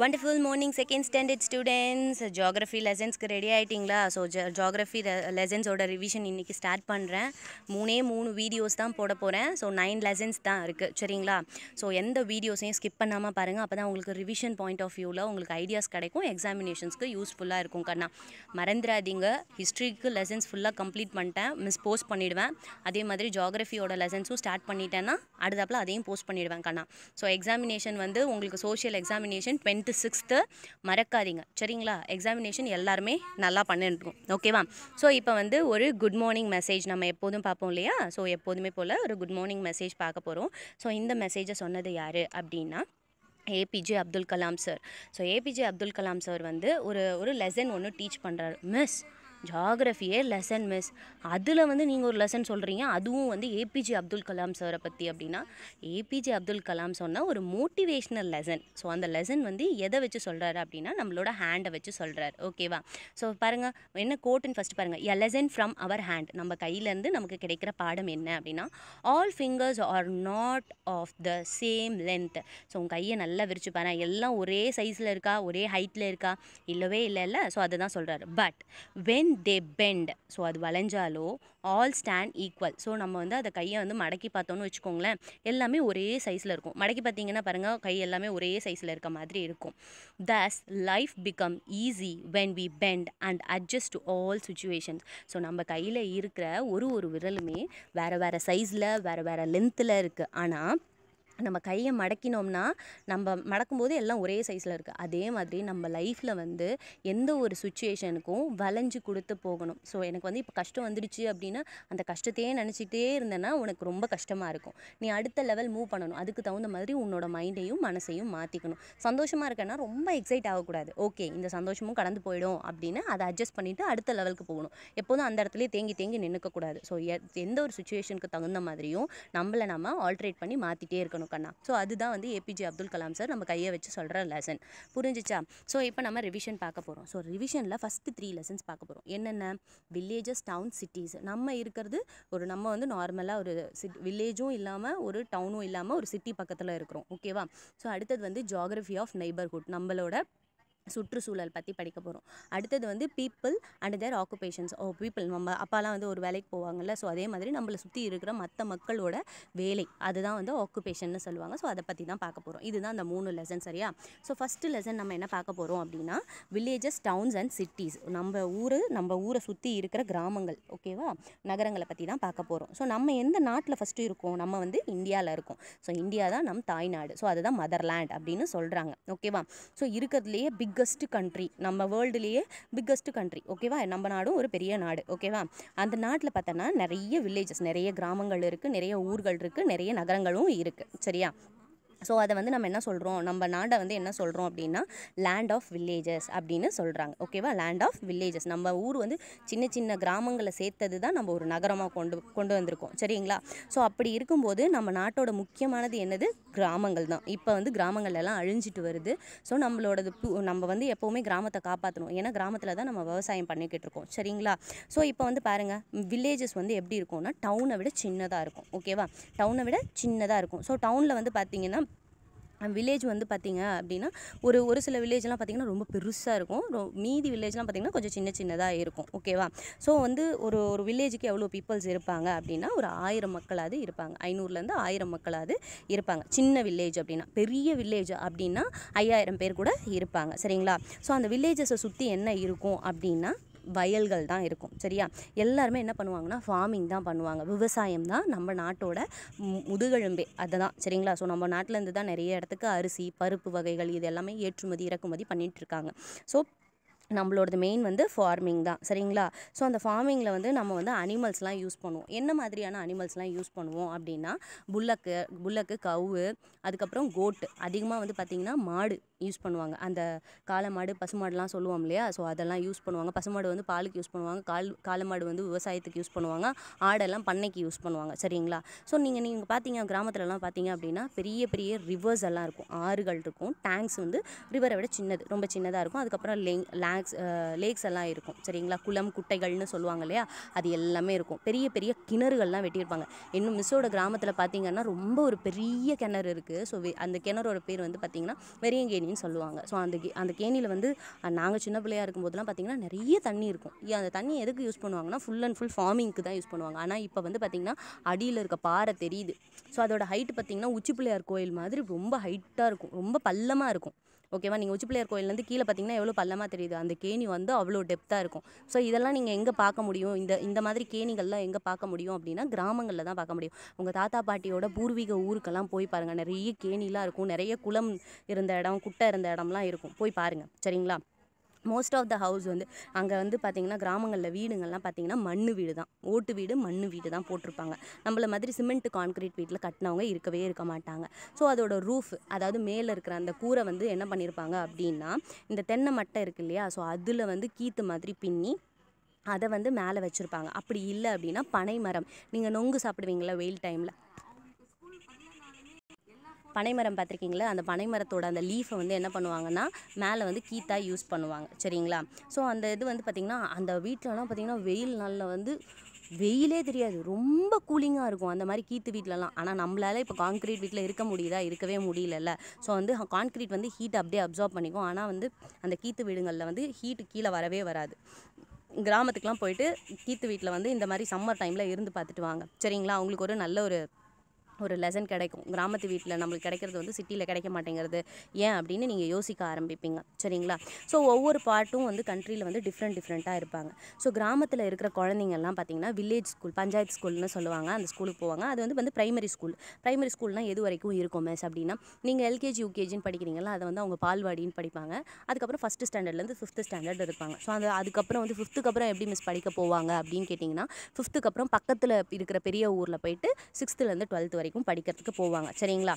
wonderful morning second standard students geography லெசன்ஸ்க்கு ready ஆகிட்டிங்களா so ஜ ஜாகிரஃபி லெசன்ஸோட ரிவிஷன் இன்றைக்கி ஸ்டார்ட் பண்ணுறேன் மூணே மூணு வீடியோஸ் தான் போட போகிறேன் ஸோ நைன் லெசன்ஸ் தான் இருக்குது சரிங்களா ஸோ எந்த வீடியோஸையும் ஸ்கிப் பண்ணாமல் பாருங்கள் அப்போ தான் உங்களுக்கு ரிவிஷன் பாயிண்ட் ஆஃப் வியூவில் உங்களுக்கு ஐடியாஸ் கிடைக்கும் எக்ஸாமினேஷன்ஸ்க்கு யூஸ்ஃபுல்லாக இருக்கும் கண்ணா மறந்துடாதீங்க ஹிஸ்ட்ரிக்கு லெசன்ஸ் ஃபுல்லாக கம்ப்ளீட் பண்ணிட்டேன் மிஸ் போஸ்ட் பண்ணிவிடுவேன் அதே மாதிரி ஜியாகிரஃபியோட லெசன்ஸும் ஸ்டார்ட் பண்ணிட்டேன்னா அடுத்தாப்பில் அதையும் போஸ்ட் பண்ணிவிடுவேன் கண்ணா ஸோ எக்ஸாமினேஷன் வந்து உங்களுக்கு social examination tenth tenth sixth மறக்காதீங்க சரிங்களா எக்ஸாமினேஷன் எல்லாருமே நல்லா பண்ணிட்டுருக்கோம் ஓகேவா ஸோ இப்போ வந்து ஒரு குட் மார்னிங் மெசேஜ் நம்ம எப்போதும் பார்ப்போம் இல்லையா ஸோ எப்போதுமே போல் ஒரு குட் மார்னிங் மெசேஜ் பார்க்க போகிறோம் ஸோ இந்த மெசேஜை சொன்னது யார் அப்படின்னா A P J Abdul Kalam sir so A P J Abdul Kalam sir வந்து ஒரு ஒரு லெசன் ஒன்று டீச் பண்ணுறாரு மிஸ் ஜாகிரஃபியே லெசன் மிஸ் அதில் வந்து நீங்கள் ஒரு லெசன் சொல்கிறீங்க அதுவும் வந்து ஏபிஜே அப்துல் கலாம் சாரை பற்றி அப்படின்னா ஏபிஜே அப்துல் கலாம் சொன்னால் ஒரு மோட்டிவேஷ்னல் லெசன் ஸோ அந்த லெசன் வந்து எதை வச்சு சொல்கிறாரு அப்படின்னா நம்மளோட ஹேண்டை வச்சு சொல்கிறாரு ஓகேவா ஸோ பாருங்கள் என்ன கோட்டுன்னு ஃபஸ்ட் பாருங்கள் a lesson from our hand நம்ம கையிலேருந்து நமக்கு கிடைக்கிற பாடம் என்ன அப்படின்னா all fingers are not of the same length so உங்கள் கையை நல்லா விரிச்சு பாரு எல்லாம் ஒரே சைஸில் இருக்கா ஒரே ஹைட்டில் இருக்கா இல்லவே இல்லை இல்லை ஸோ அதை தான் சொல்கிறாரு but when when they bend so அது வளைஞ்சாலோ ஆல் ஸ்டாண்ட் ஈக்குவல் ஸோ நம்ம வந்து அதை கையை வந்து மடக்கி பார்த்தோன்னு வச்சுக்கோங்களேன் எல்லாமே ஒரே சைஸில் இருக்கும் மடக்கி பார்த்தீங்கன்னா பாருங்கள் கை எல்லாமே ஒரே சைஸில் இருக்க மாதிரி இருக்கும் thus life become easy when we bend and adjust to all situations so நம்ம கையில் இருக்கிற ஒரு ஒரு விரலுமே வேறு வேறு சைஸில் வேறு வேறு லென்த்தில் இருக்குது ஆனால் நம்ம கையை மடக்கினோம்னா நம்ம மடக்கும்போது எல்லாம் ஒரே சைஸில் இருக்குது அதே மாதிரி நம்ம லைஃப்பில் வந்து எந்த ஒரு சுச்சுவேஷனுக்கும் வளைஞ்சு கொடுத்து போகணும் ஸோ எனக்கு வந்து இப்போ கஷ்டம் வந்துடுச்சு அப்படின்னா அந்த கஷ்டத்தையே நினச்சிட்டே இருந்தேன்னா உனக்கு ரொம்ப கஷ்டமாக இருக்கும் நீ அடுத்த லெவல் மூவ் பண்ணணும் அதுக்கு தகுந்த மாதிரி உன்னோட மைண்டையும் மனசையும் மாற்றிக்கணும் சந்தோஷமாக இருக்கேன்னா ரொம்ப எக்ஸைட் ஆகக்கூடாது ஓகே இந்த சந்தோஷமும் கடந்து போயிடும் அப்படின்னு அதை அட்ஜஸ்ட் பண்ணிவிட்டு அடுத்த லெவலுக்கு போகணும் எப்போதும் அந்த இடத்துலேயே தேங்கி தேங்கி நின்றுக்கக்கூடாது ஸோ எந்த ஒரு சுச்சுவேஷனுக்கு தகுந்த மாதிரியும் நம்மளை நம்ம ஆல்ட்ரேட் பண்ணி மாற்றிட்டே இருக்கணும் பண்ணணும் கண்ணா ஸோ அதுதான் வந்து ஏபிஜே அப்துல் கலாம் சார் நம்ம கையை வச்சு சொல்கிற லெசன் புரிஞ்சிச்சா ஸோ இப்போ நம்ம ரிவிஷன் பார்க்க போகிறோம் ஸோ ரிவிஷனில் ஃபஸ்ட்டு த்ரீ லெசன்ஸ் பார்க்க போகிறோம் என்னென்ன வில்லேஜஸ் டவுன் சிட்டிஸ் நம்ம இருக்கிறது ஒரு நம்ம வந்து நார்மலாக ஒரு சிட் வில்லேஜும் இல்லாமல் ஒரு டவுனும் இல்லாமல் ஒரு சிட்டி பக்கத்தில் இருக்கிறோம் ஓகேவா ஸோ அடுத்தது வந்து ஜாகிரஃபி ஆஃப் நெய்பர்ஹுட் நம்மளோட சுற்றுச்சூழல் பற்றி படிக்க போகிறோம் அடுத்தது வந்து people and their occupations oh people நம்ம அப்பாலாம் வந்து ஒரு வேலைக்கு போவாங்கல்ல ஸோ அதே மாதிரி நம்மளை சுற்றி இருக்கிற மற்ற மக்களோட வேலை அதுதான் வந்து ஆக்குபேஷன்னு சொல்லுவாங்க ஸோ அதை பற்றி தான் பார்க்க போகிறோம் இதுதான் அந்த மூணு லெசன் சரியா ஸோ ஃபஸ்ட்டு லெசன் நம்ம என்ன பார்க்க போகிறோம் அப்படின்னா வில்லேஜஸ் டவுன்ஸ் அண்ட் சிட்டிஸ் நம்ம ஊர் நம்ம ஊரை சுற்றி இருக்கிற கிராமங்கள் ஓகேவா நகரங்களை பற்றி தான் பார்க்க போகிறோம் ஸோ நம்ம எந்த நாட்டில் ஃபஸ்ட்டு இருக்கோம் நம்ம வந்து இந்தியாவில் இருக்கோம் ஸோ இந்தியா தான் நம் தாய்நாடு ஸோ அதுதான் மதர்லேண்ட் அப்படின்னு சொல்கிறாங்க ஓகேவா ஸோ இருக்கிறதுலையே பிக் பிக்கஸ்ட் கண்ட்ரி நம்ம வேர்ல்டுலேயே பிக்கஸ்ட் கண்ட்ரி ஓகேவா நம்ம நாடும் ஒரு பெரிய நாடு ஓகேவா அந்த நாட்டில் பார்த்தோன்னா நிறைய வில்லேஜஸ் நிறைய கிராமங்கள் இருக்குது நிறைய ஊர்கள் இருக்குது நிறைய நகரங்களும் இருக்குது சரியா ஸோ அதை வந்து நம்ம என்ன சொல்கிறோம் நம்ம நாடை வந்து என்ன சொல்கிறோம் அப்படின்னா லேண்ட் ஆஃப் வில்லேஜஸ் அப்படின்னு சொல்கிறாங்க ஓகேவா லேண்ட் ஆஃப் வில்லேஜஸ் நம்ம ஊர் வந்து சின்ன சின்ன கிராமங்களை சேர்த்தது தான் நம்ம ஒரு நகரமாக கொண்டு கொண்டு வந்திருக்கோம் சரிங்களா ஸோ அப்படி இருக்கும்போது நம்ம நாட்டோட முக்கியமானது என்னது கிராமங்கள் தான் இப்போ வந்து கிராமங்கள் எல்லாம் அழிஞ்சிட்டு வருது ஸோ நம்மளோடது நம்ம வந்து எப்போவுமே கிராமத்தை காப்பாற்றணும் ஏன்னா கிராமத்தில் தான் நம்ம விவசாயம் பண்ணிக்கிட்டு இருக்கோம் சரிங்களா ஸோ இப்போ வந்து பாருங்கள் வில்லேஜஸ் வந்து எப்படி இருக்கும்னா டவுனை விட சின்னதாக இருக்கும் ஓகேவா டவுனை விட சின்னதாக இருக்கும் ஸோ டவுனில் வந்து பார்த்திங்கன்னா வில்லேஜ் வந்து பார்த்திங்க அப்படின்னா ஒரு ஒரு சில வில்லேஜ்லாம் பார்த்திங்கன்னா ரொம்ப பெருசாக இருக்கும் மீதி வில்லேஜ்லாம் பார்த்திங்கன்னா கொஞ்சம் சின்ன சின்னதாக இருக்கும் ஓகேவா ஸோ வந்து ஒரு ஒரு வில்லேஜுக்கு எவ்வளோ பீப்புள்ஸ் இருப்பாங்க அப்படின்னா ஒரு ஆயிரம் மக்களாவது இருப்பாங்க ஐநூறுலேருந்து ஆயிரம் மக்களாவது இருப்பாங்க சின்ன வில்லேஜ் அப்படின்னா பெரிய வில்லேஜ் அப்படின்னா ஐயாயிரம் பேர் கூட இருப்பாங்க சரிங்களா ஸோ அந்த வில்லேஜஸை சுற்றி என்ன இருக்கும் அப்படின்னா வயல்கள் தான் இருக்கும் சரியா எல்லாருமே என்ன பண்ணுவாங்கன்னா ஃபார்மிங் தான் பண்ணுவாங்க விவசாயம் தான் நம்ம நாட்டோட முதுகெலும்பே அதுதான் சரிங்களா ஸோ நம்ம நாட்டிலேருந்து தான் நிறைய இடத்துக்கு அரிசி பருப்பு வகைகள் இது எல்லாமே ஏற்றுமதி இறக்குமதி பண்ணிகிட்ருக்காங்க ஸோ நம்மளோடது மெயின் வந்து ஃபார்மிங் தான் சரிங்களா ஸோ அந்த ஃபார்மிங்கில் வந்து நம்ம வந்து அனிமல்ஸ்லாம் யூஸ் பண்ணுவோம் என்ன மாதிரியான அனிமல்ஸ்லாம் யூஸ் பண்ணுவோம் அப்படின்னா புல்லக்கு புல்லக்கு கவு அதுக்கப்புறம் கோட்டு அதிகமாக வந்து பார்த்திங்கன்னா மாடு யூஸ் பண்ணுவாங்க அந்த காளை மாடு பசுமாடுலாம் சொல்லுவோம் இல்லையா ஸோ அதெல்லாம் யூஸ் பண்ணுவாங்க பசுமாடு வந்து பாலுக்கு யூஸ் பண்ணுவாங்க கால் காளை மாடு வந்து விவசாயத்துக்கு யூஸ் பண்ணுவாங்க ஆடெல்லாம் பண்ணைக்கு யூஸ் பண்ணுவாங்க சரிங்களா ஸோ நீங்கள் நீங்கள் பார்த்தீங்க கிராமத்துலலாம் பார்த்தீங்க அப்படின்னா பெரிய பெரிய ரிவர்ஸ் எல்லாம் இருக்கும் ஆறுகள் இருக்கும் டேங்க்ஸ் வந்து ரிவரை விட சின்னது ரொம்ப சின்னதாக இருக்கும் அதுக்கப்புறம் லேங் லேங் லேக்ஸ் லேக்ஸ் எல்லாம் இருக்கும் சரிங்களா குளம் குட்டைகள்னு சொல்லுவாங்க இல்லையா அது எல்லாமே இருக்கும் பெரிய பெரிய கிணறுகள்லாம் வெட்டியிருப்பாங்க இன்னும் மிஸ்ஸோட கிராமத்தில் பார்த்தீங்கன்னா ரொம்ப ஒரு பெரிய கிணறு இருக்குது ஸோ அந்த கிணறோட பேர் வந்து பார்த்திங்கன்னா வெறியங்கேணின்னு சொல்லுவாங்க ஸோ அந்த அந்த கேணியில் வந்து நாங்கள் சின்ன பிள்ளையாக இருக்கும்போதுலாம் பார்த்திங்கன்னா நிறைய தண்ணி இருக்கும் அந்த தண்ணி எதுக்கு யூஸ் பண்ணுவாங்கன்னா ஃபுல் அண்ட் ஃபுல் ஃபார்மிங்க்கு தான் யூஸ் பண்ணுவாங்க ஆனால் இப்போ வந்து பார்த்திங்கன்னா அடியில் இருக்க பாறை தெரியுது ஸோ அதோட ஹைட் பார்த்திங்கன்னா உச்சி பிள்ளையார் கோயில் மாதிரி ரொம்ப ஹைட்டாக இருக்கும் ரொம்ப பள்ளமாக இருக்கும் ஓகேவா நீங்கள் உச்சிப்பிள்ளையார் கோயிலேருந்து கீழே பார்த்தீங்கன்னா எவ்வளோ பள்ளமாக தெரியுது அந்த கேணி வந்து அவ்வளோ டெப்த்தாக இருக்கும் ஸோ இதெல்லாம் நீங்கள் எங்கே பார்க்க முடியும் இந்த இந்த மாதிரி கேணிகள்லாம் எங்கே பார்க்க முடியும் அப்படின்னா கிராமங்களில் தான் பார்க்க முடியும் உங்கள் தாத்தா பாட்டியோட பூர்வீக ஊருக்கெல்லாம் போய் பாருங்கள் நிறைய கேணிலாம் இருக்கும் நிறைய குளம் இருந்த இடம் குட்டை இருந்த இடம்லாம் இருக்கும் போய் பாருங்கள் சரிங்களா மோஸ்ட் ஆஃப் த ஹவுஸ் வந்து அங்கே வந்து பார்த்திங்கன்னா கிராமங்களில் வீடுங்கள்லாம் பார்த்திங்கன்னா மண் வீடு தான் ஓட்டு வீடு மண் வீடு தான் போட்டிருப்பாங்க நம்மள மாதிரி சிமெண்ட் கான்க்ரீட் வீட்டில் கட்டினவங்க இருக்கவே இருக்க மாட்டாங்க ஸோ அதோட ரூஃப் அதாவது மேலே இருக்கிற அந்த கூரை வந்து என்ன பண்ணியிருப்பாங்க அப்படின்னா இந்த தென்னை மட்டை இருக்கு இல்லையா ஸோ அதில் வந்து கீத்து மாதிரி பின்னி அதை வந்து மேலே வச்சுருப்பாங்க அப்படி இல்லை அப்படின்னா பனை மரம் நீங்கள் நொங்கு சாப்பிடுவீங்களா வெயில் டைமில் பனைமரம் பார்த்துருக்கீங்களா அந்த பனைமரத்தோட அந்த லீஃபை வந்து என்ன பண்ணுவாங்கன்னா மேலே வந்து கீத்தாக யூஸ் பண்ணுவாங்க சரிங்களா ஸோ அந்த இது வந்து பார்த்திங்கன்னா அந்த வீட்டிலலாம் பார்த்திங்கன்னா வெயில் நாளில் வந்து வெயிலே தெரியாது ரொம்ப கூலிங்காக இருக்கும் அந்த மாதிரி கீத்து வீட்டிலலாம் ஆனால் நம்மளால இப்போ கான்க்ரீட் வீட்டில் இருக்க முடியுதா இருக்கவே முடியலல்ல ஸோ வந்து கான்க்ரீட் வந்து ஹீட் அப்படியே அப்சார்ப் பண்ணிக்கும் ஆனால் வந்து அந்த கீத்து வீடுங்களில் வந்து ஹீட்டு கீழே வரவே வராது கிராமத்துக்கெலாம் போயிட்டு கீத்து வீட்டில் வந்து இந்த மாதிரி சம்மர் டைமில் இருந்து பார்த்துட்டு வாங்க சரிங்களா அவங்களுக்கு ஒரு நல்ல ஒரு ஒரு லெசன் கிடைக்கும் கிராமத்து வீட்டில் நம்மளுக்கு கிடைக்கிறது வந்து சிட்டியில் கிடைக்க மாட்டேங்கிறது ஏன் அப்படின்னு நீங்கள் யோசிக்க ஆரம்பிப்பீங்க சரிங்களா ஸோ ஒவ்வொரு பாட்டும் வந்து கண்ட்ரியில் வந்து டிஃப்ரெண்ட் டிஃப்ரெண்ட்டாக இருப்பாங்க ஸோ கிராமத்தில் இருக்கிற குழந்தைங்கள்லாம் பார்த்தீங்கன்னா வில்லேஜ் ஸ்கூல் பஞ்சாயத்து ஸ்கூல்னு சொல்லுவாங்க அந்த ஸ்கூலுக்கு போவாங்க அது வந்து வந்து பிரைமரி ஸ்கூல் பிரைமரி ஸ்கூல்னால் எது வரைக்கும் இருக்கும் மிஸ் அப்படின்னா நீங்கள் எல்கேஜி யூகேஜின்னு படிக்கிறீங்களா அதை வந்து அவங்க பால்வாடின்னு படிப்பாங்க அதுக்கப்புறம் ஃபஸ்ட்டு ஸ்டாண்டர்ட்லேருந்து ஃபிஃப்த்து ஸ்டாண்டர்ட் இருப்பாங்க ஸோ அந்த அதுக்கப்புறம் வந்து ஃபிஃப்த்துக்கு அப்புறம் எப்படி மிஸ் படிக்க போவாங்க அப்படின்னு கேட்டிங்கன்னா ஃபிஃப்த்துக்கு அப்புறம் பக்கத்தில் இருக்கிற பெரிய ஊரில் போயிட்டு சிக்ஸ்த்துலேருந்து டுவெல்த் வரைக்கும் வரைக்கும் படிக்கிறதுக்கு போவாங்க சரிங்களா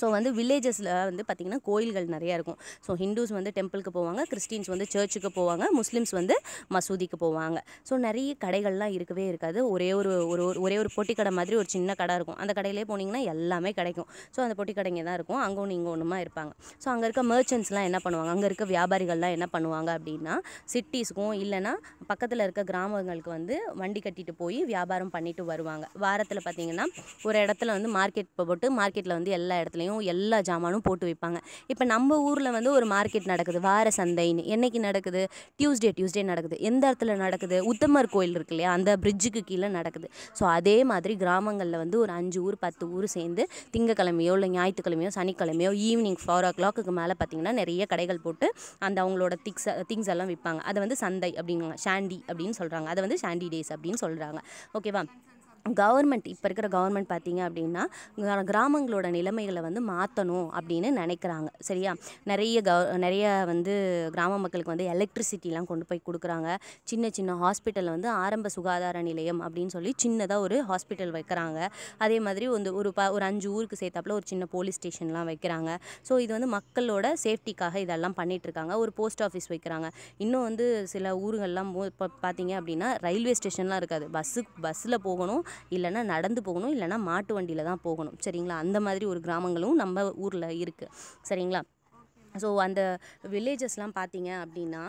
ஸோ வந்து வில்லேஜஸில் வந்து பார்த்திங்கன்னா கோயில்கள் நிறையா இருக்கும் ஸோ ஹிந்துஸ் வந்து டெம்பிளுக்கு போவாங்க கிறிஸ்டின்ஸ் வந்து சர்ச்சுக்கு போவாங்க முஸ்லீம்ஸ் வந்து மசூதிக்கு போவாங்க ஸோ நிறைய கடைகள்லாம் இருக்கவே இருக்காது ஒரே ஒரு ஒரு ஒரே ஒரு பொட்டி கடை மாதிரி ஒரு சின்ன கடை இருக்கும் அந்த கடையிலே போனீங்கன்னா எல்லாமே கிடைக்கும் ஸோ அந்த பொட்டி கடைங்க தான் இருக்கும் அங்கே ஒன்று இங்கே ஒன்றுமா இருப்பாங்க ஸோ அங்கே இருக்க மர்ச்சன்ட்ஸ்லாம் என்ன பண்ணுவாங்க அங்கே இருக்க வியாபாரிகள்லாம் என்ன பண்ணுவாங்க அப்படின்னா சிட்டிஸ்க்கும் இல்லைன்னா பக்கத்தில் இருக்க கிராமங்களுக்கு வந்து வண்டி கட்டிட்டு போய் வியாபாரம் பண்ணிட்டு வருவாங்க வாரத்தில் பார்த்தீங்கன்னா ஒரு இடத்துல வந்து மார்க்கெட் போட்டு மார்க்கெட்டில் வந்து எல்லா இடத்துல இடத்துலையும் எல்லா ஜாமானும் போட்டு வைப்பாங்க இப்போ நம்ம ஊரில் வந்து ஒரு மார்க்கெட் நடக்குது வார சந்தைன்னு என்றைக்கு நடக்குது டியூஸ்டே டியூஸ்டே நடக்குது எந்த இடத்துல நடக்குது உத்தமர் கோயில் இருக்கு இல்லையா அந்த பிரிட்ஜுக்கு கீழே நடக்குது ஸோ அதே மாதிரி கிராமங்களில் வந்து ஒரு அஞ்சு ஊர் பத்து ஊர் சேர்ந்து திங்கக்கிழமையோ இல்லை ஞாயிற்றுக்கிழமையோ சனிக்கிழமையோ ஈவினிங் ஃபோர் ஓ கிளாக்கு மேலே பார்த்தீங்கன்னா நிறைய கடைகள் போட்டு அந்த அவங்களோட திக்ஸ் திங்ஸ் எல்லாம் விற்பாங்க அதை வந்து சந்தை அப்படிங்க ஷாண்டி அப்படின்னு சொல்கிறாங்க அதை வந்து ஷாண்டி டேஸ் அப்படின்னு சொல்கிறாங்க ஓகேவா கவர்மெண்ட் இப்போ இருக்கிற கவர்மெண்ட் பார்த்திங்க அப்படின்னா கிராமங்களோட நிலைமைகளை வந்து மாற்றணும் அப்படின்னு நினைக்கிறாங்க சரியா நிறைய கவ நிறைய வந்து கிராம மக்களுக்கு வந்து எலக்ட்ரிசிட்டிலாம் கொண்டு போய் கொடுக்குறாங்க சின்ன சின்ன ஹாஸ்பிட்டல் வந்து ஆரம்ப சுகாதார நிலையம் அப்படின்னு சொல்லி சின்னதாக ஒரு ஹாஸ்பிட்டல் வைக்கிறாங்க அதே மாதிரி வந்து ஒரு ப ஒரு அஞ்சு ஊருக்கு சேர்த்தாப்புல ஒரு சின்ன போலீஸ் ஸ்டேஷன்லாம் வைக்கிறாங்க ஸோ இது வந்து மக்களோட சேஃப்டிக்காக இதெல்லாம் பண்ணிகிட்ருக்காங்க ஒரு போஸ்ட் ஆஃபீஸ் வைக்கிறாங்க இன்னும் வந்து சில ஊருகள்லாம் பார்த்தீங்க அப்படின்னா ரயில்வே ஸ்டேஷன்லாம் இருக்காது பஸ்ஸுக்கு பஸ்ஸில் போகணும் இல்லைனா நடந்து போகணும் இல்லைனா மாட்டு வண்டியில் தான் போகணும் சரிங்களா அந்த மாதிரி ஒரு கிராமங்களும் நம்ம ஊரில் இருக்குது சரிங்களா ஸோ அந்த வில்லேஜஸ்லாம் பார்த்தீங்க அப்படின்னா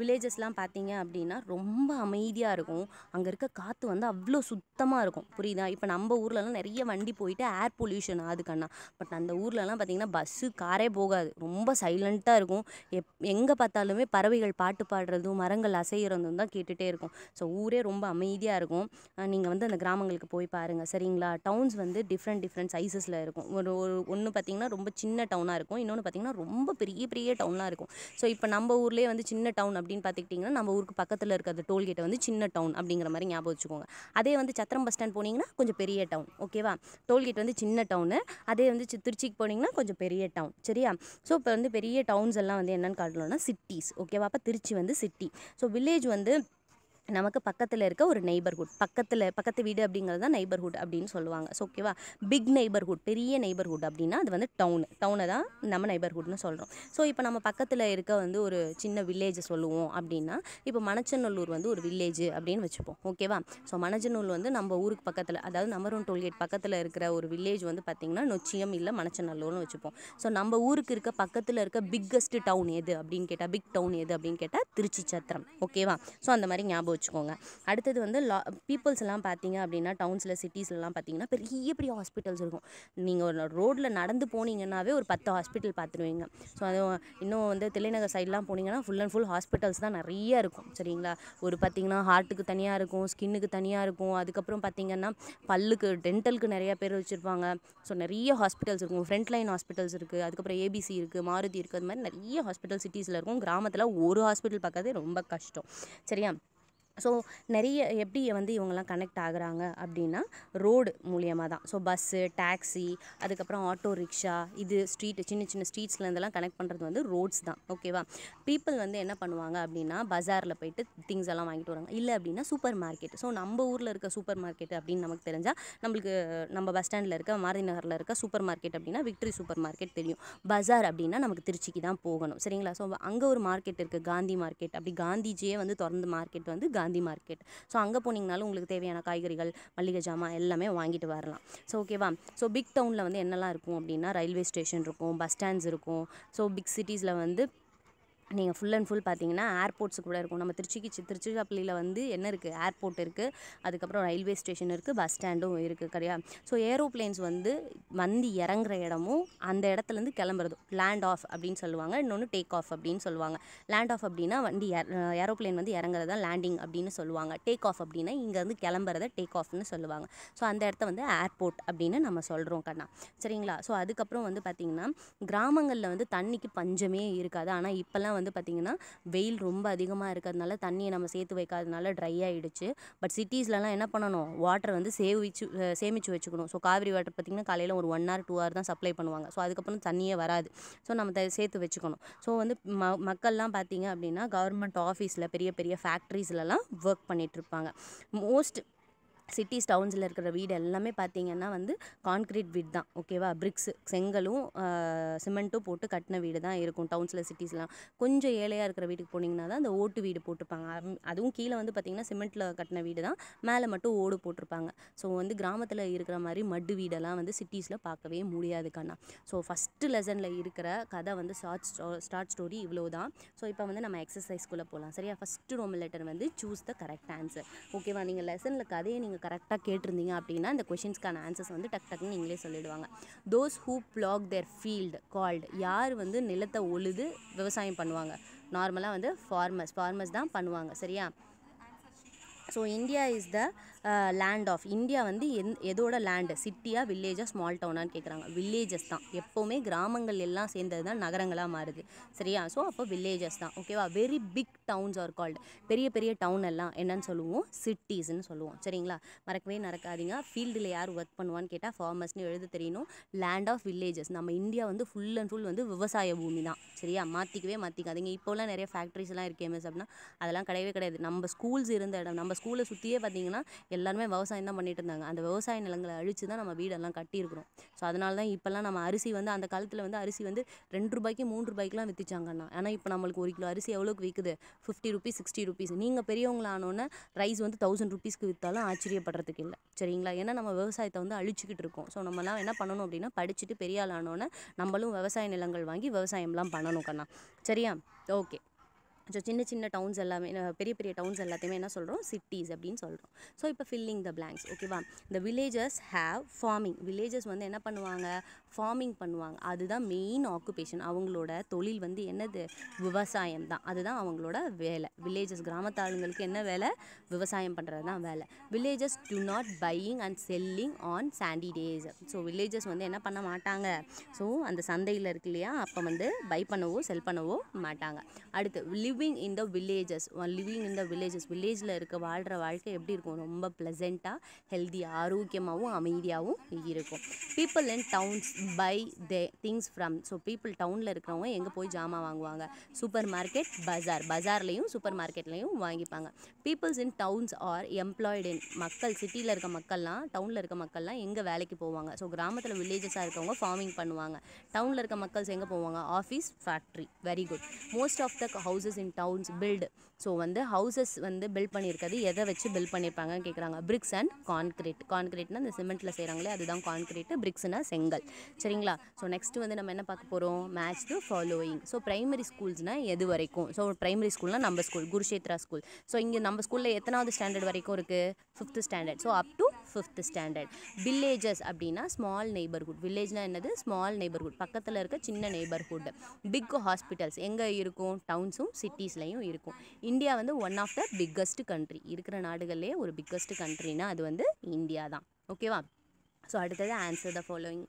வில்லேஜஸ்லாம் பார்த்தீங்க அப்படின்னா ரொம்ப அமைதியாக இருக்கும் அங்கே இருக்க காற்று வந்து அவ்வளோ சுத்தமாக இருக்கும் புரியுதா இப்போ நம்ம ஊர்லலாம் நிறைய வண்டி போயிட்டு ஏர் பொல்யூஷன் ஆகுதுக்கண்ணா பட் அந்த ஊர்லலாம் பார்த்தீங்கன்னா பஸ்ஸு காரே போகாது ரொம்ப சைலண்ட்டாக இருக்கும் எப் எங்கே பார்த்தாலுமே பறவைகள் பாட்டு பாடுறதும் மரங்கள் அசைகிறதும் தான் கேட்டுகிட்டே இருக்கும் ஸோ ஊரே ரொம்ப அமைதியாக இருக்கும் நீங்கள் வந்து அந்த கிராமங்களுக்கு போய் பாருங்கள் சரிங்களா டவுன்ஸ் வந்து டிஃப்ரெண்ட் டிஃப்ரெண்ட் சைஸஸில் இருக்கும் ஒரு ஒரு ஒன்று பார்த்திங்கன்னா ரொம்ப சின்ன டவுனாக இருக்கும் இன்னொன்று பார்த்திங்கன்னா ரொம்ப பெரிய பெரிய டவுனாக இருக்கும் ஸோ இப்போ நம்ம ஊர்லேயே வந்து சின்ன டவுன் அப்படின்னு பார்த்துக்கிட்டிங்கன்னா நம்ம ஊருக்கு பக்கத்தில் இருக்கிற டோல்கேட்டை வந்து சின்ன டவுன் அப்படிங்கிற மாதிரி ஞாபகம் வச்சுக்கோங்க அதே வந்து சத்திரம் பஸ் ஸ்டாண்ட் போனீங்கன்னா கொஞ்சம் பெரிய டவுன் ஓகேவா டோல்கேட் வந்து சின்ன டவுனு அதே வந்து திருச்சிக்கு போனீங்கன்னா கொஞ்சம் பெரிய டவுன் சரியா ஸோ இப்போ வந்து பெரிய டவுன்ஸ் எல்லாம் வந்து என்னென்னு காட்டணும்னா சிட்டிஸ் ஓகேவா அப்போ திருச்சி வந்து சிட்டி ஸோ வில்லேஜ் வந்து நமக்கு பக்கத்தில் இருக்க ஒரு நெய்பர்ஹுட் பக்கத்தில் பக்கத்து வீடு அப்படிங்கிறது தான் நெய்பர்ஹுட் அப்படின்னு சொல்லுவாங்க ஸோ ஓகேவா பிக் நெய்பர்ஹுட் பெரிய நெய்பர்ஹுட் அப்படின்னா அது வந்து டவுன் டவுனை தான் நம்ம நெய்பர்ஹுட்னு சொல்கிறோம் ஸோ இப்போ நம்ம பக்கத்தில் இருக்க வந்து ஒரு சின்ன வில்லேஜ் சொல்லுவோம் அப்படின்னா இப்போ மணச்சநல்லூர் வந்து ஒரு வில்லேஜ் அப்படின்னு வச்சுப்போம் ஓகேவா ஸோ மணச்சநல்லூர் வந்து நம்ம ஊருக்கு பக்கத்தில் அதாவது ஒன் டோல்கேட் பக்கத்தில் இருக்கிற ஒரு வில்லேஜ் வந்து பார்த்திங்கன்னா நொச்சியம் இல்லை மணச்சநல்லூர்னு வச்சுப்போம் ஸோ நம்ம ஊருக்கு இருக்க பக்கத்தில் இருக்க பிக்கஸ்ட் டவுன் எது அப்படின்னு கேட்டால் பிக் டவுன் எது அப்படின்னு கேட்டால் திருச்சி சத்திரம் ஓகேவா ஸோ அந்த மாதிரி ஞாபகம் ஞாபகம் வச்சுக்கோங்க அடுத்தது வந்து லா பீப்புள்ஸ் எல்லாம் பார்த்தீங்க அப்படின்னா டவுன்ஸில் சிட்டிஸ்லலாம் பார்த்தீங்கன்னா பெரிய பெரிய ஹாஸ்பிட்டல்ஸ் இருக்கும் நீங்கள் ஒரு ரோட்டில் நடந்து போனீங்கன்னாவே ஒரு பத்து ஹாஸ்பிட்டல் பார்த்துருவீங்க ஸோ அது இன்னும் வந்து தில்லைநகர் சைட்லாம் போனீங்கன்னா ஃபுல் அண்ட் ஃபுல் ஹாஸ்பிட்டல்ஸ் தான் நிறைய இருக்கும் சரிங்களா ஒரு பார்த்தீங்கன்னா ஹார்ட்டுக்கு தனியாக இருக்கும் ஸ்கின்னுக்கு தனியாக இருக்கும் அதுக்கப்புறம் பார்த்தீங்கன்னா பல்லுக்கு டென்டலுக்கு நிறைய பேர் வச்சுருப்பாங்க ஸோ நிறைய ஹாஸ்பிட்டல்ஸ் இருக்கும் ஃப்ரண்ட் லைன் ஹாஸ்பிட்டல்ஸ் இருக்குது அதுக்கப்புறம் ஏபிசி இருக்குது மாருதி இருக்குது அது மாதிரி நிறைய ஹாஸ்பிட்டல் சிட்டிஸில் இருக்கும் கிராமத்தில் ஒரு ஹாஸ்பிட்டல் பார்க்கறதே ரொம்ப கஷ்டம் சரியா ஸோ நிறைய எப்படி வந்து இவங்கெல்லாம் கனெக்ட் ஆகுறாங்க அப்படின்னா ரோடு மூலியமாக தான் ஸோ பஸ்ஸு டாக்ஸி அதுக்கப்புறம் ஆட்டோ ரிக்ஷா இது ஸ்ட்ரீட் சின்ன சின்ன ஸ்ட்ரீட்ஸ்லேருந்துலாம் கனெக்ட் பண்ணுறது வந்து ரோட்ஸ் தான் ஓகேவா பீப்புள் வந்து என்ன பண்ணுவாங்க அப்படின்னா பஜாரில் போயிட்டு திங்ஸ் எல்லாம் வாங்கிட்டு வராங்க இல்லை அப்படின்னா சூப்பர் மார்க்கெட் ஸோ நம்ம ஊரில் இருக்க சூப்பர் மார்க்கெட் அப்படின்னு நமக்கு தெரிஞ்சால் நம்மளுக்கு நம்ம பஸ் ஸ்டாண்டில் இருக்க மாரதி நகரில் இருக்க சூப்பர் மார்க்கெட் அப்படின்னா விக்ட்ரி சூப்பர் மார்க்கெட் தெரியும் பஜார் அப்படின்னா நமக்கு திருச்சிக்கு தான் போகணும் சரிங்களா ஸோ அங்கே ஒரு மார்க்கெட் இருக்குது காந்தி மார்க்கெட் அப்படி காந்திஜியே வந்து திறந்து மார்க்கெட் வந்து காந்தி மார்க்கெட் ஸோ அங்கே போனீங்கனாலும் உங்களுக்கு தேவையான காய்கறிகள் மளிகை ஜாமான் எல்லாமே வாங்கிட்டு வரலாம் ஸோ ஓகேவா ஸோ பிக் டவுனில் வந்து என்னெல்லாம் இருக்கும் அப்படின்னா ரயில்வே ஸ்டேஷன் இருக்கும் பஸ் ஸ்டாண்ட்ஸ் இருக்கும் ஸோ பிக் சிட்டிஸில் வந்து நீங்கள் ஃபுல் அண்ட் ஃபுல் பார்த்தீங்கன்னா ஏர்போர்ட்ஸ் கூட இருக்கும் நம்ம திருச்சிக்கு திருச்சிராப்பள்ளியில் வந்து என்ன இருக்குது ஏர்போர்ட் இருக்குது அதுக்கப்புறம் ரயில்வே ஸ்டேஷன் இருக்குது பஸ் ஸ்டாண்டும் இருக்குது கரையா ஸோ ஏரோப்ளேன்ஸ் வந்து வந்து இறங்குற இடமும் அந்த இடத்துலேருந்து கிளம்புறது லேண்ட் ஆஃப் அப்படின்னு சொல்லுவாங்க இன்னொன்று டேக் ஆஃப் அப்படின்னு சொல்லுவாங்க லேண்ட் ஆஃப் அப்படின்னா வண்டி ஏரோப்ளேன் வந்து இறங்குறதா லேண்டிங் அப்படின்னு சொல்லுவாங்க டேக் ஆஃப் அப்படின்னா இங்கேருந்து கிளம்புறத டேக் ஆஃப்னு சொல்லுவாங்க ஸோ அந்த இடத்த வந்து ஏர்போர்ட் அப்படின்னு நம்ம சொல்கிறோம் கண்ணா சரிங்களா ஸோ அதுக்கப்புறம் வந்து பார்த்திங்கன்னா கிராமங்களில் வந்து தண்ணிக்கு பஞ்சமே இருக்காது ஆனால் இப்போல்லாம் வந்து வந்து பார்த்திங்கன்னா வெயில் ரொம்ப அதிகமாக இருக்கிறதுனால தண்ணியை நம்ம சேர்த்து வைக்காதனால ட்ரை ஆகிடுச்சு பட் சிட்டிஸ்லலாம் என்ன பண்ணணும் வாட்டர் வந்து சேமிச்சு சேமித்து வச்சுக்கணும் ஸோ காவிரி வாட்டர் பார்த்திங்கன்னா காலையில் ஒரு ஒன் ஹவர் டூ ஹவர் தான் சப்ளை பண்ணுவாங்க ஸோ அதுக்கப்புறம் தண்ணியே வராது ஸோ நம்ம சேர்த்து வச்சுக்கணும் ஸோ வந்து ம மக்கள்லாம் பார்த்திங்க அப்படின்னா கவர்மெண்ட் ஆஃபீஸில் பெரிய பெரிய ஃபேக்ட்ரிஸ்லலாம் ஒர்க் பண்ணிகிட்ருப்பாங்க மோஸ்ட் சிட்டிஸ் டவுன்ஸில் இருக்கிற வீடு எல்லாமே பார்த்திங்கன்னா வந்து கான்க்ரீட் வீடு தான் ஓகேவா பிரிக்ஸ் செங்கலும் சிமெண்ட்டும் போட்டு கட்டின வீடு தான் இருக்கும் டவுன்ஸில் சிட்டிஸ்லாம் கொஞ்சம் ஏழையாக இருக்கிற வீட்டுக்கு போனீங்கன்னா தான் அந்த ஓட்டு வீடு போட்டுப்பாங்க அதுவும் கீழே வந்து பார்த்திங்கன்னா சிமெண்ட்டில் கட்டின வீடு தான் மேலே மட்டும் ஓடு போட்டிருப்பாங்க ஸோ வந்து கிராமத்தில் இருக்கிற மாதிரி மட்டு வீடெல்லாம் வந்து சிட்டிஸில் பார்க்கவே முடியாது கண்ணா ஸோ ஃபஸ்ட்டு லெசனில் இருக்கிற கதை வந்து ஷார்ட் ஸ்டோ ஸ்டார்ட் ஸ்டோரி இவ்வளோ தான் ஸோ இப்போ வந்து நம்ம எக்ஸசைஸ்குள்ளே போகலாம் சரியா ஃபஸ்ட்டு ரோம் லெட்டர் வந்து சூஸ் த கரெக்ட் ஆன்சர் ஓகேவா நீங்கள் லெசனில் கதையை நீங்கள் கரெக்டாக கேட்டிருந்தீங்க அப்படின்னா இந்த கொஷின்ஸ்க்கான ஆன்சர்ஸ் வந்து டக் டக்குன்னு நீங்களே சொல்லிடுவாங்க those who plough their field called யார் வந்து நிலத்தை ஒழுது விவசாயம் பண்ணுவாங்க நார்மலாக வந்து ஃபார்மர்ஸ் ஃபார்மர்ஸ் தான் பண்ணுவாங்க சரியா so India is the land of India வந்து எந் எதோட லேண்டு சிட்டியாக வில்லேஜாக ஸ்மால் டவுனான்னு கேட்குறாங்க வில்லேஜஸ் தான் எப்போவுமே கிராமங்கள் எல்லாம் சேர்ந்தது தான் நகரங்களாக மாறுது சரியா ஸோ அப்போ வில்லேஜஸ் தான் ஓகேவா very big towns are called பெரிய பெரிய டவுன் எல்லாம் என்னன்னு சொல்லுவோம் சிட்டிஸ்ன்னு சொல்லுவோம் சரிங்களா மறக்கவே நடக்காதீங்க ஃபீல்டில் யார் ஒர்க் பண்ணுவான்னு கேட்டால் ஃபார்மர்ஸ்னு எழுத தெரியணும் லேண்ட் ஆஃப் வில்லேஜஸ் நம்ம இந்தியா வந்து ஃபுல் அண்ட் ஃபுல் வந்து விவசாய பூமி தான் சரியா மாற்றிக்கவே மாற்றிக்காதீங்க இப்போல்லாம் நிறைய ஃபேக்ட்ரிஸ்லாம் இருக்கே மிஸ் அப்படின்னா அதெல்லாம் கிடையவே கிடையாது நம்ம ஸ்கூல்ஸ் இருந்த இடம் நம்ம ஸ்கூலை சுற்றியே பார்த்தீங்கன்னா எல்லாருமே விவசாயம் தான் பண்ணிட்டு இருந்தாங்க அந்த விவசாய நிலங்களை அழித்து தான் நம்ம வீடெல்லாம் கட்டியிருக்கிறோம் ஸோ அதனால தான் இப்போல்லாம் நம்ம அரிசி வந்து அந்த காலத்தில் வந்து அரிசி வந்து ரெண்டு ரூபாய்க்கு மூணு ரூபாய்க்குலாம் விற்றுச்சாங்கண்ணா ஆனால் இப்போ நம்மளுக்கு ஒரு கிலோ அரிசி எவ்வளோக்கு விற்குது ஃபிஃப்டி ருபீஸ் சிக்ஸ்டி ருபீஸ் நீங்கள் பெரியவங்களானோன்னே ரைஸ் வந்து தௌசண்ட் ருபீஸ்க்கு விற்றாலும் ஆச்சரியப்படுறதுக்கு இல்லை சரிங்களா ஏன்னா நம்ம விவசாயத்தை வந்து அழிச்சிக்கிட்டு இருக்கோம் ஸோ நம்மலாம் என்ன பண்ணணும் அப்படின்னா படிச்சுட்டு பெரிய நம்மளும் விவசாய நிலங்கள் வாங்கி விவசாயம்லாம் பண்ணணும் கண்ணா சரியா ஓகே ஸோ சின்ன சின்ன டவுன்ஸ் எல்லாமே பெரிய பெரிய டவுன்ஸ் எல்லாத்தையுமே என்ன சொல்கிறோம் சிட்டிஸ் அப்படின்னு சொல்கிறோம் ஸோ இப்போ ஃபில்லிங் த பிளாங்க்ஸ் ஓகேவா இந்த வில்லேஜஸ் ஹாவ் ஃபார்மிங் வில்லேஜஸ் வந்து என்ன பண்ணுவாங்க ஃபார்மிங் பண்ணுவாங்க அதுதான் மெயின் ஆக்குபேஷன் அவங்களோட தொழில் வந்து என்னது விவசாயம் தான் அதுதான் அவங்களோட வேலை வில்லேஜஸ் கிராமத்தாளுங்களுக்கு என்ன வேலை விவசாயம் பண்ணுறது தான் வேலை villages do not buying and selling on shandy days so villages வந்து என்ன பண்ண மாட்டாங்க ஸோ அந்த சந்தையில் இருக்கு இல்லையா அப்போ வந்து பை பண்ணவோ செல் பண்ணவோ மாட்டாங்க அடுத்து living in the villages living in the villages வில்லேஜில் இருக்க வாழ்கிற வாழ்க்கை எப்படி இருக்கும் ரொம்ப ப்ளசண்ட்டாக ஹெல்தி ஆரோக்கியமாகவும் அமைதியாகவும் இருக்கும் people in towns buy they things from so people டவுனில் இருக்கிறவங்க எங்கே போய் ஜாமான் வாங்குவாங்க சூப்பர் மார்க்கெட் பஜார் பஜார்லேயும் சூப்பர் மார்க்கெட்லேயும் வாங்கிப்பாங்க peoples in towns are employed in மக்கள் சிட்டியில் இருக்க மக்கள்லாம் டவுனில் இருக்க மக்கள்லாம் எங்கே வேலைக்கு போவாங்க ஸோ கிராமத்தில் வில்லேஜஸாக இருக்கவங்க ஃபார்மிங் பண்ணுவாங்க டவுனில் இருக்க மக்கள்ஸ் எங்கே போவாங்க office factory very good most of the houses in towns build so வந்து ஹவுசஸ் வந்து பில்ட் பண்ணியிருக்கிறது எதை வச்சு பில்ட் பண்ணியிருப்பாங்கன்னு கேட்குறாங்க பிரிக்ஸ் அண்ட் கான்கிரீட் கான்கிரீட்னா இந்த சிமெண்ட்டில் செய்கிறாங்களே அதுதான் கான்கிரீட்டு பிரிக்ஸ்னா செங்கல் சரிங்களா ஸோ நெக்ஸ்ட் வந்து நம்ம என்ன பார்க்க போகிறோம் match to following so primary ஸ்கூல்ஸ்னால் எது வரைக்கும் ஸோ ப்ரைமரி ஸ்கூல்னால் நம்ம ஸ்கூல் குருஷேத்ரா ஸ்கூல் ஸோ இங்கே நம்ம ஸ்கூலில் எத்தனாவது ஸ்டாண்டர்ட் வரைக்கும் இருக்குது fifth standard so up to fifth standard villages அப்படின்னா ஸ்மால் நெய்பர்ஹுட் வில்லேஜ்னால் என்னது ஸ்மால் நெய்பர்ஹுட் பக்கத்தில் இருக்க சின்ன நெய்பர்ஹுட் பிக் ஹாஸ்பிட்டல்ஸ் எங்கே இருக்கும் டவுன்ஸும் சிட்டிஸ்லையும் இருக்கும் இந்தியா வந்து one of the biggest country இருக்கிற நாடுகள்லேயே ஒரு பிக்கஸ்ட் கண்ட்ரினா அது வந்து இந்தியா தான் ஓகேவா ஸோ அடுத்தது answer the following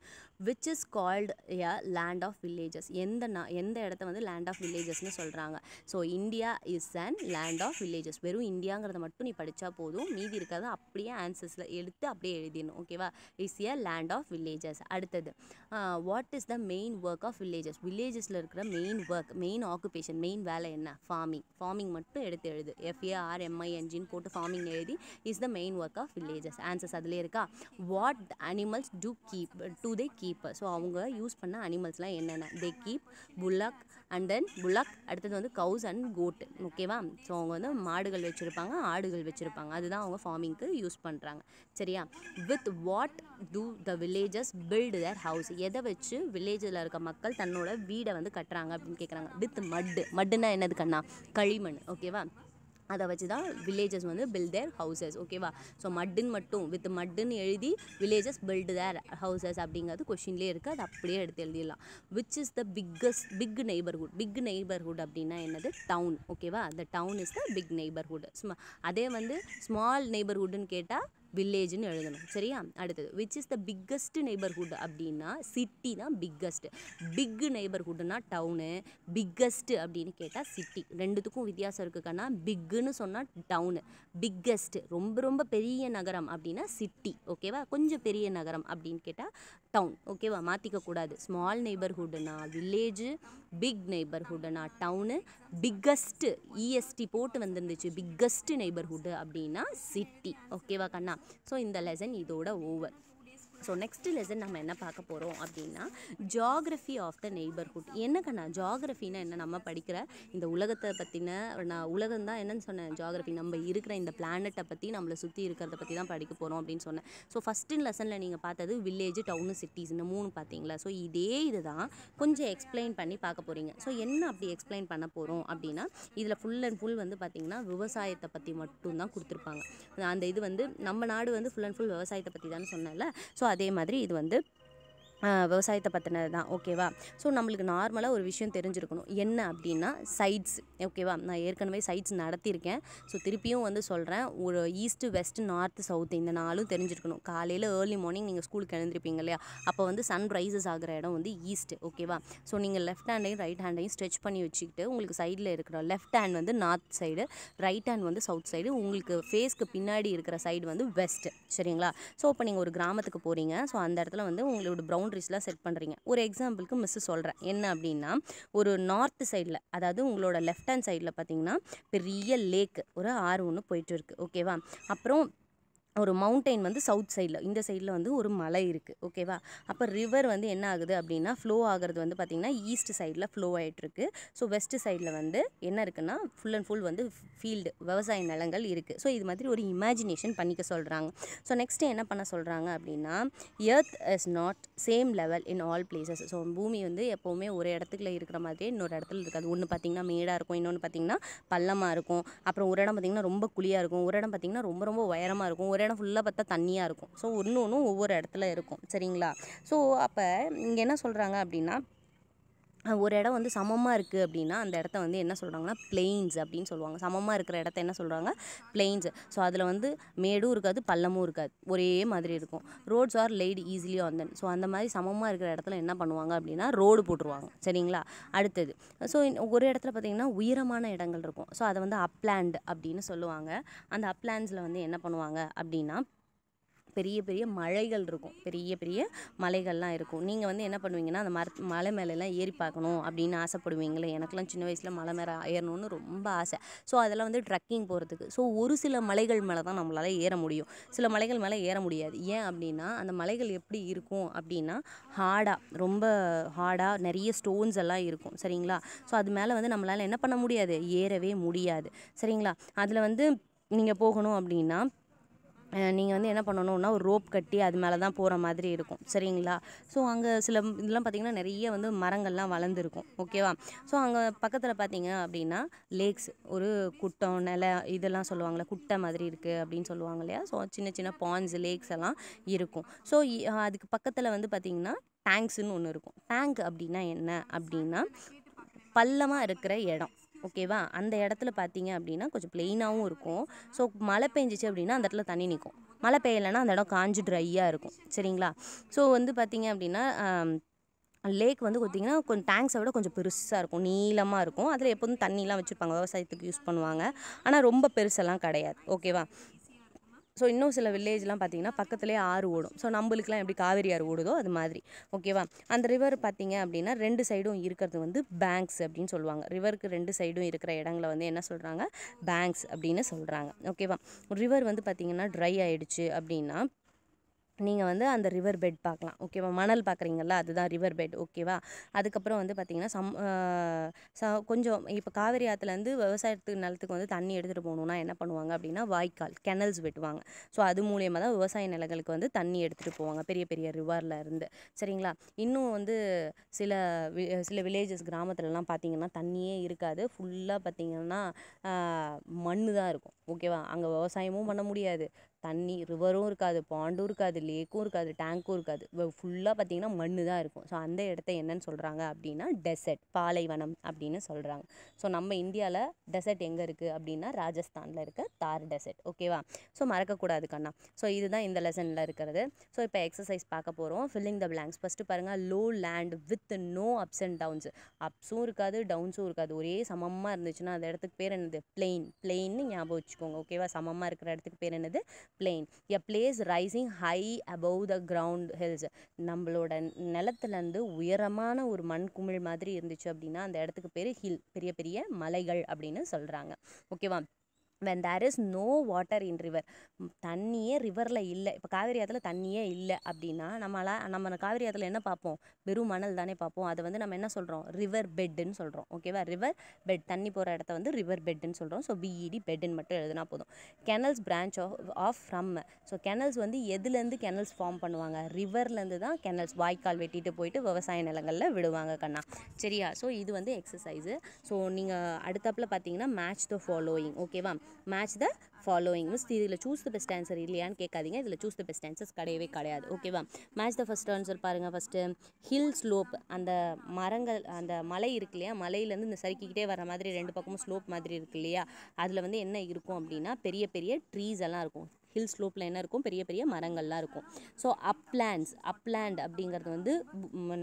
which is called a land of villages எந்த நா எந்த இடத்த வந்து லேண்ட் ஆஃப் வில்லேஜஸ்னு சொல்கிறாங்க so India is and land of villages வெறும் இந்தியாங்கிறத மட்டும் நீ படித்தா போதும் மீதி இருக்கிறத அப்படியே ஆன்சர்ஸில் எடுத்து அப்படியே எழுதிடணும் ஓகேவா is a land of villages அடுத்தது what is the main work of villages வில்லேஜஸில் இருக்கிற main work main occupation main வேலை என்ன ஃபார்மிங் ஃபார்மிங் மட்டும் எடுத்து எழுது எஃப்ஏஆர்எம்ஐஎன்ஜின்னு போட்டு ஃபார்மிங் எழுதி is the main work of villages answers அதிலே இருக்கா what animals do keep to they keep keeper so அவங்க யூஸ் பண்ண அனிமல்ஸ்லாம் என்னென்ன they keep bullock and then bullock அடுத்தது வந்து கவுஸ் அண்ட் கோட்டு ஓகேவா ஸோ அவங்க வந்து மாடுகள் வச்சுருப்பாங்க ஆடுகள் வச்சுருப்பாங்க அதுதான் அவங்க ஃபார்மிங்க்கு யூஸ் பண்ணுறாங்க சரியா with what do the villages build their house எதை வச்சு வில்லேஜில் இருக்க மக்கள் தன்னோட வீடை வந்து கட்டுறாங்க அப்படின்னு கேட்குறாங்க வித் மட்டு மட்டுன்னா என்னது கண்ணா களிமண் ஓகேவா அதை வச்சு தான் வில்லேஜஸ் வந்து பில்ட் தேர் ஹவுசஸ் ஓகேவா ஸோ மட்டுன்னு மட்டும் வித் மட்டுன்னு எழுதி வில்லேஜஸ் பில்ட் தேர் ஹவுசஸ் அப்படிங்கிறது கொஷின்லேயே இருக்குது அது அப்படியே எடுத்து எழுதிடலாம் which is the biggest big neighbourhood big neighbourhood அப்படின்னா என்னது டவுன் ஓகேவா அந்த town is the big neighbourhood அதே வந்து ஸ்மால் நெய்பர்ஹுட்னு கேட்டால் வில்லேஜ்னு எழுதணும் சரியா அடுத்தது which is the biggest neighbourhood அப்படின்னா சிட்டி தான் பிக்கஸ்ட் பிக் நெய்பர்ஹுட்னா டவுனு பிக்கஸ்ட் அப்படின்னு கேட்டால் சிட்டி ரெண்டுத்துக்கும் வித்தியாசம் இருக்குக்கானா பிக்குன்னு சொன்னால் டவுனு பிக்கஸ்ட் ரொம்ப ரொம்ப பெரிய நகரம் அப்படின்னா சிட்டி ஓகேவா கொஞ்சம் பெரிய நகரம் அப்படின்னு கேட்டால் டவுன் ஓகேவா மாற்றிக்கக்கூடாது ஸ்மால் நெய்பர்ஹுட்னா வில்லேஜு பிக் நெய்பர்ஹுட்னா டவுனு பிக்கஸ்ட்டு இஎஸ்டி போட்டு வந்துருந்துச்சு பிக்கஸ்ட் நெய்பர்ஹுட் அப்படின்னா சிட்டி ஓகேவா கண்ணா ஸோ இந்த லெசன் இதோட ஓவர் ஸோ நெக்ஸ்ட் லெசன் நம்ம என்ன பார்க்க போகிறோம் அப்படின்னா ஜாகிரஃபி ஆஃப் த நெய்பர்ஹுட் என்ன கண்ணா ஜாகிரஃபின்னா என்ன நம்ம படிக்கிற இந்த உலகத்தை பற்றின நான் உலகம் தான் என்னன்னு சொன்னேன் ஜாகிரஃபி நம்ம இருக்கிற இந்த பிளானட்டை பற்றி நம்மளை சுற்றி இருக்கிறத பற்றி தான் படிக்க போகிறோம் அப்படின்னு சொன்னேன் ஸோ ஃபஸ்ட்டு லெசனில் நீங்கள் பார்த்தது வில்லேஜ் டவுனு சிட்டிஸ் இந்த மூணு பார்த்தீங்களா ஸோ இதே இது தான் கொஞ்சம் எக்ஸ்பிளைன் பண்ணி பார்க்க போகிறீங்க ஸோ என்ன அப்படி எக்ஸ்பிளைன் பண்ண போகிறோம் அப்படின்னா இதில் ஃபுல் அண்ட் ஃபுல் வந்து பார்த்திங்கன்னா விவசாயத்தை பற்றி மட்டும்தான் கொடுத்துருப்பாங்க அந்த இது வந்து நம்ம நாடு வந்து ஃபுல் அண்ட் ஃபுல் விவசாயத்தை பற்றி தான் சொன்னேன்ல ஸோ அதே மாதிரி இது வந்து விவசாயத்தை பற்றினது தான் ஓகேவா ஸோ நம்மளுக்கு நார்மலாக ஒரு விஷயம் தெரிஞ்சிருக்கணும் என்ன அப்படின்னா சைட்ஸ் ஓகேவா நான் ஏற்கனவே சைட்ஸ் நடத்தியிருக்கேன் ஸோ திருப்பியும் வந்து சொல்கிறேன் ஒரு ஈஸ்ட்டு வெஸ்ட் நார்த் சவுத் இந்த நாளும் தெரிஞ்சிருக்கணும் காலையில் ஏர்லி மார்னிங் நீங்கள் ஸ்கூலுக்கு எழுந்திருப்பீங்க இல்லையா அப்போ வந்து ரைசஸ் ஆகிற இடம் வந்து ஈஸ்ட் ஓகேவா ஸோ நீங்கள் லெஃப்ட் ஹேண்டையும் ரைட் ஹேண்டையும் ஸ்ட்ரெச் பண்ணி வச்சுக்கிட்டு உங்களுக்கு சைடில் இருக்கிற லெஃப்ட் ஹேண்ட் வந்து நார்த் சைடு ரைட் ஹேண்ட் வந்து சவுத் சைடு உங்களுக்கு ஃபேஸ்க்கு பின்னாடி இருக்கிற சைடு வந்து வெஸ்ட் சரிங்களா ஸோ இப்போ நீங்கள் ஒரு கிராமத்துக்கு போகிறீங்க ஸோ அந்த இடத்துல வந்து உங்களோட ப்ரௌன் பவுண்ட்ரிஸ்லாம் செட் பண்ணுறீங்க ஒரு எக்ஸாம்பிளுக்கு மிஸ்ஸு சொல்கிறேன் என்ன அப்படின்னா ஒரு நார்த் சைடில் அதாவது உங்களோட லெஃப்ட் ஹேண்ட் சைடில் பார்த்தீங்கன்னா பெரிய லேக் ஒரு ஆறு ஒன்று போயிட்டு இருக்குது ஓகேவா அப்புறம் ஒரு மவுண்டெயின் வந்து சவுத் சைடில் இந்த சைடில் வந்து ஒரு மலை இருக்குது ஓகேவா அப்போ ரிவர் வந்து என்ன ஆகுது அப்படின்னா ஃப்ளோ ஆகிறது வந்து பார்த்திங்கன்னா ஈஸ்ட் சைடில் ஃப்ளோ ஆகிட்டுருக்கு ஸோ வெஸ்ட் சைடில் வந்து என்ன இருக்குன்னா ஃபுல் அண்ட் ஃபுல் வந்து ஃபீல்டு விவசாய நிலங்கள் இருக்குது ஸோ இது மாதிரி ஒரு இமேஜினேஷன் பண்ணிக்க சொல்கிறாங்க ஸோ நெக்ஸ்ட்டு என்ன பண்ண சொல்கிறாங்க அப்படின்னா earth is not same level in all places so பூமி வந்து எப்போவுமே ஒரு இடத்துக்குள்ள இருக்கிற மாதிரியே இன்னொரு இடத்துல இருக்காது ஒன்று பார்த்திங்கன்னா மேடாக இருக்கும் இன்னொன்று பார்த்திங்கன்னா பள்ளமாக இருக்கும் அப்புறம் ஒரு இடம் பார்த்திங்கன்னா ரொம்ப குழியாக இருக்கும் ஒரு இடம் பார்த்திங்கன்னா ரொம்ப ரொம்ப உயரமாக இருக்கும் ஒரு ஒரு இடம் ஃபுல்லாக பார்த்தா தண்ணியாக இருக்கும் ஸோ ஒன்று ஒன்றும் ஒவ்வொரு இடத்துல இருக்கும் சரிங்களா ஸோ அப்போ இங்கே என்ன சொல்கிறாங்க அப்படின்னா ஒரு இடம் வந்து சமமாக இருக்குது அப்படின்னா அந்த இடத்த வந்து என்ன சொல்கிறாங்கன்னா பிளெயின்ஸ் அப்படின்னு சொல்லுவாங்க சமமாக இருக்கிற இடத்த என்ன சொல்கிறாங்க பிளெயின்ஸ் ஸோ அதில் வந்து மேடும் இருக்காது பள்ளமும் இருக்காது ஒரே மாதிரி இருக்கும் roads are laid easily on so அந்த மாதிரி சமமாக இருக்கிற இடத்துல என்ன பண்ணுவாங்க அப்படின்னா ரோடு போட்டுருவாங்க சரிங்களா அடுத்தது ஸோ ஒரு இடத்துல பார்த்திங்கன்னா உயரமான இடங்கள் இருக்கும் ஸோ அதை வந்து அப்லேண்ட் அப்படின்னு சொல்லுவாங்க அந்த அப்லேண்ட்ஸில் வந்து என்ன பண்ணுவாங்க அப்படின்னா பெரிய பெரிய மலைகள் இருக்கும் பெரிய பெரிய மலைகள்லாம் இருக்கும் நீங்கள் வந்து என்ன பண்ணுவீங்கன்னா அந்த மர மலை மேலெலாம் ஏறி பார்க்கணும் அப்படின்னு ஆசைப்படுவீங்களே எனக்கெல்லாம் சின்ன வயசில் மலை மேலே ஏறணும்னு ரொம்ப ஆசை ஸோ அதெல்லாம் வந்து ட்ரக்கிங் போகிறதுக்கு ஸோ ஒரு சில மலைகள் மேலே தான் நம்மளால் ஏற முடியும் சில மலைகள் மேலே ஏற முடியாது ஏன் அப்படின்னா அந்த மலைகள் எப்படி இருக்கும் அப்படின்னா ஹார்டாக ரொம்ப ஹார்டாக நிறைய ஸ்டோன்ஸ் எல்லாம் இருக்கும் சரிங்களா ஸோ அது மேலே வந்து நம்மளால் என்ன பண்ண முடியாது ஏறவே முடியாது சரிங்களா அதில் வந்து நீங்கள் போகணும் அப்படின்னா நீங்கள் வந்து என்ன பண்ணணும்னா ஒரு ரோப் கட்டி அது மேலே தான் போகிற மாதிரி இருக்கும் சரிங்களா ஸோ அங்கே சில இதெல்லாம் பார்த்திங்கன்னா நிறைய வந்து மரங்கள்லாம் வளர்ந்துருக்கும் ஓகேவா ஸோ அங்கே பக்கத்தில் பார்த்தீங்க அப்படின்னா லேக்ஸ் ஒரு குட்டம் நில இதெல்லாம் சொல்லுவாங்களே குட்டை மாதிரி இருக்குது அப்படின்னு சொல்லுவாங்க இல்லையா ஸோ சின்ன சின்ன பான்ஸ் லேக்ஸ் எல்லாம் இருக்கும் ஸோ அதுக்கு பக்கத்தில் வந்து பார்த்திங்கன்னா டேங்க்ஸுன்னு ஒன்று இருக்கும் டேங்க் அப்படின்னா என்ன அப்படின்னா பள்ளமாக இருக்கிற இடம் ஓகேவா அந்த இடத்துல பார்த்தீங்க அப்படின்னா கொஞ்சம் ப்ளெயினாகவும் இருக்கும் ஸோ மழை பெஞ்சிச்சு அப்படின்னா அந்த இடத்துல தண்ணி நிற்கும் மழை பெய்யலைன்னா அந்த இடம் காஞ்சி ட்ரையாக இருக்கும் சரிங்களா ஸோ வந்து பார்த்தீங்க அப்படின்னா லேக் வந்து பார்த்திங்கன்னா கொஞ்சம் டேங்க்ஸை விட கொஞ்சம் பெருசாக இருக்கும் நீளமாக இருக்கும் அதில் எப்போதும் தண்ணிலாம் வச்சுருப்பாங்க விவசாயத்துக்கு யூஸ் பண்ணுவாங்க ஆனால் ரொம்ப பெருசெல்லாம் கிடையாது ஓகேவா ஸோ இன்னும் சில வில்லேஜ்லாம் பார்த்திங்கன்னா பக்கத்துலேயே ஆறு ஓடும் ஸோ நம்மளுக்குலாம் எப்படி காவேரி ஆறு ஓடுதோ அது மாதிரி ஓகேவா அந்த ரிவர் பார்த்திங்க அப்படின்னா ரெண்டு சைடும் இருக்கிறது வந்து பேங்க்ஸ் அப்படின்னு சொல்லுவாங்க ரிவருக்கு ரெண்டு சைடும் இருக்கிற இடங்களை வந்து என்ன சொல்கிறாங்க பேங்க்ஸ் அப்படின்னு சொல்கிறாங்க ஓகேவா ரிவர் வந்து பார்த்திங்கன்னா ட்ரை ஆகிடுச்சு அப்படின்னா நீங்கள் வந்து அந்த ரிவர் பெட் பார்க்கலாம் ஓகேவா மணல் பார்க்குறீங்களா அதுதான் ரிவர் பெட் ஓகேவா அதுக்கப்புறம் வந்து பார்த்திங்கன்னா சம் கொஞ்சம் இப்போ காவேரி ஆற்றுலேருந்து விவசாயத்துக்கு நிலத்துக்கு வந்து தண்ணி எடுத்துகிட்டு போகணுன்னா என்ன பண்ணுவாங்க அப்படின்னா வாய்க்கால் கெனல்ஸ் வெட்டுவாங்க ஸோ அது மூலியமாக தான் விவசாய நிலங்களுக்கு வந்து தண்ணி எடுத்துகிட்டு போவாங்க பெரிய பெரிய ரிவரில் இருந்து சரிங்களா இன்னும் வந்து சில சில வில்லேஜஸ் கிராமத்துலலாம் பார்த்தீங்கன்னா தண்ணியே இருக்காது ஃபுல்லாக பார்த்திங்கன்னா மண் தான் இருக்கும் ஓகேவா அங்கே விவசாயமும் பண்ண முடியாது தண்ணி ரிவரும் இருக்காது பாண்டும் இருக்காது லேக்கும் இருக்காது டேங்க்கும் இருக்காது ஃபுல்லாக பார்த்திங்கன்னா மண் தான் இருக்கும் ஸோ அந்த இடத்த என்னன்னு சொல்கிறாங்க அப்படின்னா டெசர்ட் பாலைவனம் அப்படின்னு சொல்கிறாங்க ஸோ நம்ம இந்தியாவில் டெசர்ட் எங்கே இருக்குது அப்படின்னா ராஜஸ்தானில் இருக்க தார் டெசர்ட் ஓகேவா ஸோ மறக்கக்கூடாது கண்ணா ஸோ இதுதான் இந்த லெசனில் இருக்கிறது ஸோ இப்போ எக்ஸசைஸ் பார்க்க போகிறோம் ஃபில்லிங் த பிளாங்க்ஸ் ஃபஸ்ட்டு பாருங்கள் low land with no ups and downs அப்ஸும் இருக்காது டவுன்ஸும் இருக்காது ஒரே சமமாக இருந்துச்சுன்னா அந்த இடத்துக்கு பேர் என்னது பிளெயின் பிளெயின்னு ஞாபகம் வச்சுக்கோங்க ஓகேவா சமமாக இருக்கிற இடத்துக்கு பேர் என்னது plain a place rising high above the ground hills நம்மளோட நிலத்துலேருந்து உயரமான ஒரு மண் குமிழ் மாதிரி இருந்துச்சு அப்படின்னா அந்த இடத்துக்கு பேர் ஹில் பெரிய பெரிய மலைகள் அப்படின்னு சொல்கிறாங்க ஓகேவா when there is no water in river தண்ணியே ரிவரில் இல்லை இப்போ காவிரி ஆற்றுல தண்ணியே இல்லை அப்படின்னா நம்மளால் நம்ம காவிரி ஆற்றுல என்ன பார்ப்போம் வெறும் மணல் தானே பார்ப்போம் அதை வந்து நம்ம என்ன சொல்கிறோம் ரிவர் பெட்டுன்னு சொல்கிறோம் ஓகேவா ரிவர் பெட் தண்ணி போகிற இடத்த வந்து ரிவர் பெட்டுன்னு சொல்கிறோம் ஸோ பிஇடி பெட்டுன்னு e மட்டும் எழுதுனா போதும் canals branch off off from so canals வந்து எதுலேருந்து கெனல்ஸ் ஃபார்ம் பண்ணுவாங்க ரிவர்லேருந்து தான் கெனல்ஸ் வாய்க்கால் வெட்டிட்டு போயிட்டு விவசாய நிலங்களில் விடுவாங்க கண்ணா சரியா ஸோ இது வந்து எக்ஸசைஸு ஸோ நீங்கள் அடுத்தப்பில் பார்த்தீங்கன்னா மேட்ச் த ஃபாலோயிங் ஓகேவா மேட்ச் த ஃபாலோயிங் மீன்ஸ் இதில் சூஸ் த பெஸ்ட் ஆன்சர் இல்லையான்னு கேட்காதீங்க இதில் சூஸ் த பெஸ்ட் ஆன்சர்ஸ் கிடையவே கிடையாது ஓகேவா மேட்ச் த ஃபஸ்ட் ஆன்சர் பாருங்கள் ஃபஸ்ட்டு ஹில் ஸ்லோப் அந்த மரங்கள் அந்த மலை இருக்கு இல்லையா மலையிலேருந்து இந்த சறுக்கிக்கிட்டே வர மாதிரி ரெண்டு பக்கமும் ஸ்லோப் மாதிரி இருக்கு இல்லையா அதில் வந்து என்ன இருக்கும் அப்படின்னா பெரிய பெரிய ட்ரீஸ் எல்லாம் இருக்கும் ஹில் ஸ்லோப்பில் என்ன இருக்கும் பெரிய பெரிய மரங்கள்லாம் இருக்கும் ஸோ அப்லேண்ட்ஸ் அப்லேண்ட் அப்படிங்கிறது வந்து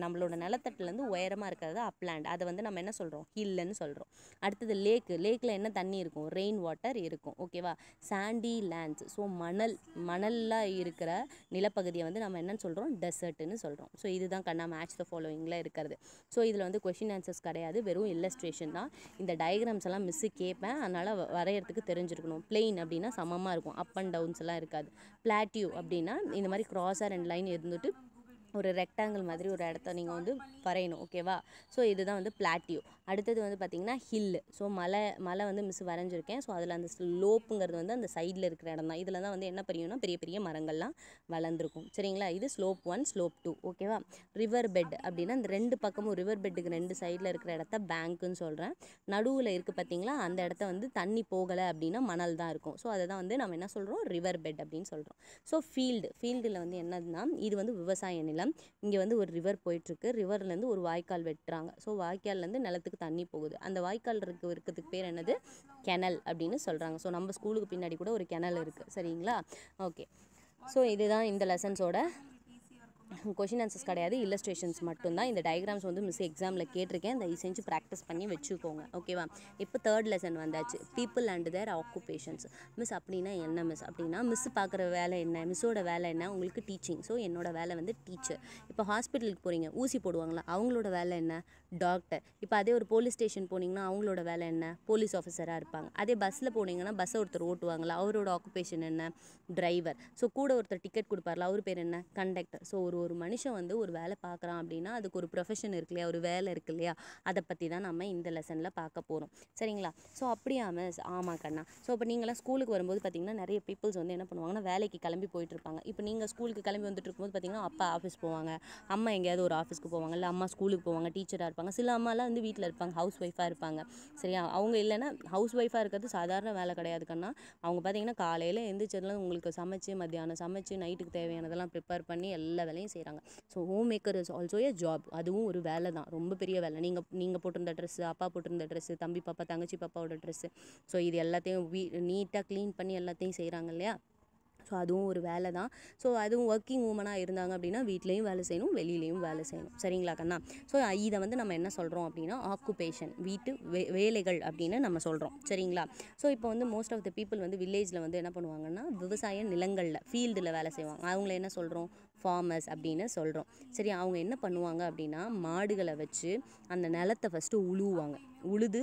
நம்மளோட நிலத்தட்டிலேருந்து உயரமாக இருக்கிறது அப்லேண்ட் அதை வந்து நம்ம என்ன சொல்கிறோம் ஹில்லுன்னு சொல்கிறோம் அடுத்தது லேக்கு லேக்கில் என்ன தண்ணி இருக்கும் ரெயின் வாட்டர் இருக்கும் ஓகேவா சாண்டி லேண்ட்ஸ் ஸோ மணல் மணலில் இருக்கிற நிலப்பகுதியை வந்து நம்ம என்னன்னு சொல்கிறோம் டெசர்ட்னு சொல்கிறோம் ஸோ இதுதான் கண்ணா மேட்ச் த ஃபாலோவிங்கில் இருக்கிறது ஸோ இதில் வந்து கொஷின் ஆன்சர்ஸ் கிடையாது வெறும் இல்லஸ்ட்ரேஷன் தான் இந்த டயக்ராம்ஸ் எல்லாம் மிஸ்ஸு கேட்பேன் அதனால் வரைகிறதுக்கு தெரிஞ்சிருக்கணும் பிளெயின் அப்படின்னா சமமாக இருக்கும் அப் அண்ட் டவுன்ஸ் எல்லாம் இருக்காது பிளாட்டியூ அப்படின்னா இந்த மாதிரி க்ராஸாக ரெண்டு லைன் இருந்துட்டு ஒரு ரெக்டாங்கிள் மாதிரி ஒரு இடத்த நீங்கள் வந்து வரையணும் ஓகேவா ஸோ இதுதான் வந்து பிளாட்டியோ அடுத்தது வந்து பார்த்திங்கன்னா ஹில் ஸோ மலை மலை வந்து மிஸ் வரைஞ்சிருக்கேன் ஸோ அதில் அந்த ஸ்லோப்புங்கிறது வந்து அந்த சைடில் இருக்கிற இடம் தான் இதில் தான் வந்து என்ன பெரியனா பெரிய பெரிய மரங்கள்லாம் வளர்ந்துருக்கும் சரிங்களா இது ஸ்லோப் ஒன் ஸ்லோப் டூ ஓகேவா ரிவர் பெட் அப்படின்னா அந்த ரெண்டு பக்கமும் ரிவர் பெட்டுக்கு ரெண்டு சைடில் இருக்கிற இடத்த பேங்க்குன்னு சொல்கிறேன் நடுவில் இருக்குது பார்த்தீங்களா அந்த இடத்த வந்து தண்ணி போகலை அப்படின்னா மணல் தான் இருக்கும் ஸோ அதை தான் வந்து நம்ம என்ன சொல்கிறோம் ரிவர் பெட் அப்படின்னு சொல்கிறோம் ஸோ ஃபீல்டு ஃபீல்டில் வந்து என்னதுன்னா இது வந்து விவசாய நிலம் இடத்துல இங்கே வந்து ஒரு ரிவர் போயிட்டுருக்கு ரிவர்லேருந்து ஒரு வாய்க்கால் வெட்டுறாங்க ஸோ வாய்க்கால்லேருந்து நிலத்துக்கு தண்ணி போகுது அந்த வாய்க்கால் இருக்க இருக்கிறதுக்கு பேர் என்னது கெனல் அப்படின்னு சொல்கிறாங்க ஸோ நம்ம ஸ்கூலுக்கு பின்னாடி கூட ஒரு கிணல் இருக்குது சரிங்களா ஓகே ஸோ இதுதான் இந்த லெசன்ஸோட கொஷின் ஆன்சர்ஸ் கிடையாது இல்லஸ்ட்ரேஷன்ஸ் மட்டும்தான் இந்த டயக்ராம்ஸ் வந்து மிஸ் எக்ஸாமில் கேட்டிருக்கேன் இந்த செஞ்சு ப்ராக்டிஸ் பண்ணி வச்சுக்கோங்க ஓகேவா இப்போ தேர்ட் லெசன் வந்தாச்சு people and their occupations miss அப்படின்னா என்ன மிஸ் அப்படின்னா மிஸ் பார்க்குற வேலை என்ன மிஸ்ஸோட வேலை என்ன உங்களுக்கு டீச்சிங் ஸோ என்னோட வேலை வந்து டீச்சர் இப்போ ஹாஸ்பிட்டலுக்கு போகிறீங்க ஊசி போடுவாங்களா அவங்களோட வேலை என்ன டாக்டர் இப்போ அதே ஒரு போலீஸ் ஸ்டேஷன் போனீங்கன்னா அவங்களோட வேலை என்ன போலீஸ் ஆஃபீஸராக இருப்பாங்க அதே பஸ்ஸில் போனீங்கன்னா பஸ்ஸை ஒருத்தர் ஓட்டுவாங்களா அவரோட ஆக்குபேஷன் என்ன டிரைவர் ஸோ கூட ஒருத்தர் டிக்கெட் கொடுப்பார்ல அவர் பேர் என்ன கண்டக்டர் ஸோ ஒரு ஒரு மனுஷன் வந்து ஒரு வேலை பார்க்குறான் அப்படின்னா அதுக்கு ஒரு ப்ரொஃபஷன் இருக்கு இல்லையா ஒரு வேலை இருக்கு இல்லையா அதை பற்றி தான் நம்ம இந்த லெசனில் பார்க்க போகிறோம் சரிங்களா ஸோ அப்படியா மிஸ் ஆமாம் கண்ணா ஸோ இப்போ நீங்களாம் ஸ்கூலுக்கு வரும்போது பார்த்தீங்கன்னா நிறைய பீப்புள்ஸ் வந்து என்ன பண்ணுவாங்கன்னா வேலைக்கு கிளம்பி போயிட்டுருப்பாங்க இப்போ நீங்கள் ஸ்கூலுக்கு கிளம்பி வந்துட்டு இருக்கும்போது பார்த்தீங்கன்னா அப்பா ஆஃபீஸ் போவாங்க அம்மா எங்கேயாவது ஒரு ஆஃபீஸ்க்கு போவாங்க இல்லை அம்மா ஸ்கூலுக்கு போவாங்க டீச்சராக இருப்பாங்க இருப்பாங்க சில அம்மாலாம் வந்து வீட்டில் இருப்பாங்க ஹவுஸ் ஒய்ஃபாக இருப்பாங்க சரியா அவங்க இல்லைன்னா ஹவுஸ் ஒய்ஃபாக இருக்கிறது சாதாரண வேலை கிடையாது கண்ணா அவங்க பார்த்தீங்கன்னா காலையில் எந்திரிச்சதுலாம் உங்களுக்கு சமைச்சு மத்தியானம் சமைச்சு நைட்டுக்கு தேவையானதெல்லாம் ப்ரிப்பேர் பண்ணி எல்லா வேலையும் செய்கிறாங்க so home maker is also a job அதுவும் ஒரு வேலை தான் ரொம்ப பெரிய வேலை நீங்கள் நீங்கள் போட்டிருந்த ட்ரெஸ்ஸு அப்பா போட்டிருந்த ட்ரெஸ்ஸு தம்பி பாப்பா தங்கச்சி பாப்பாவோட ட்ரெஸ்ஸு ஸோ இது எல்லாத்தையும் வீ நீட்டாக க்ளீன் பண்ணி எல்லாத்தையும் செய்கிறாங்க இல்லையா ஸோ அதுவும் ஒரு வேலை தான் ஸோ அதுவும் ஒர்க்கிங் உமனாக இருந்தாங்க அப்படின்னா வீட்லேயும் வேலை செய்யணும் வெளியிலையும் வேலை செய்யணும் சரிங்களா கண்ணா ஸோ இதை வந்து நம்ம என்ன சொல்கிறோம் அப்படின்னா ஆக்குபேஷன் வீட்டு வே வேலைகள் அப்படின்னு நம்ம சொல்கிறோம் சரிங்களா ஸோ இப்போ வந்து மோஸ்ட் ஆஃப் த பீப்புள் வந்து வில்லேஜில் வந்து என்ன பண்ணுவாங்கன்னா விவசாய நிலங்களில் ஃபீல்டில் வேலை செய்வாங்க அவங்கள என்ன சொல்கிறோம் ஃபார்மர்ஸ் அப்படின்னு சொல்கிறோம் சரி அவங்க என்ன பண்ணுவாங்க அப்படின்னா மாடுகளை வச்சு அந்த நிலத்தை ஃபஸ்ட்டு உழுவுவாங்க உழுது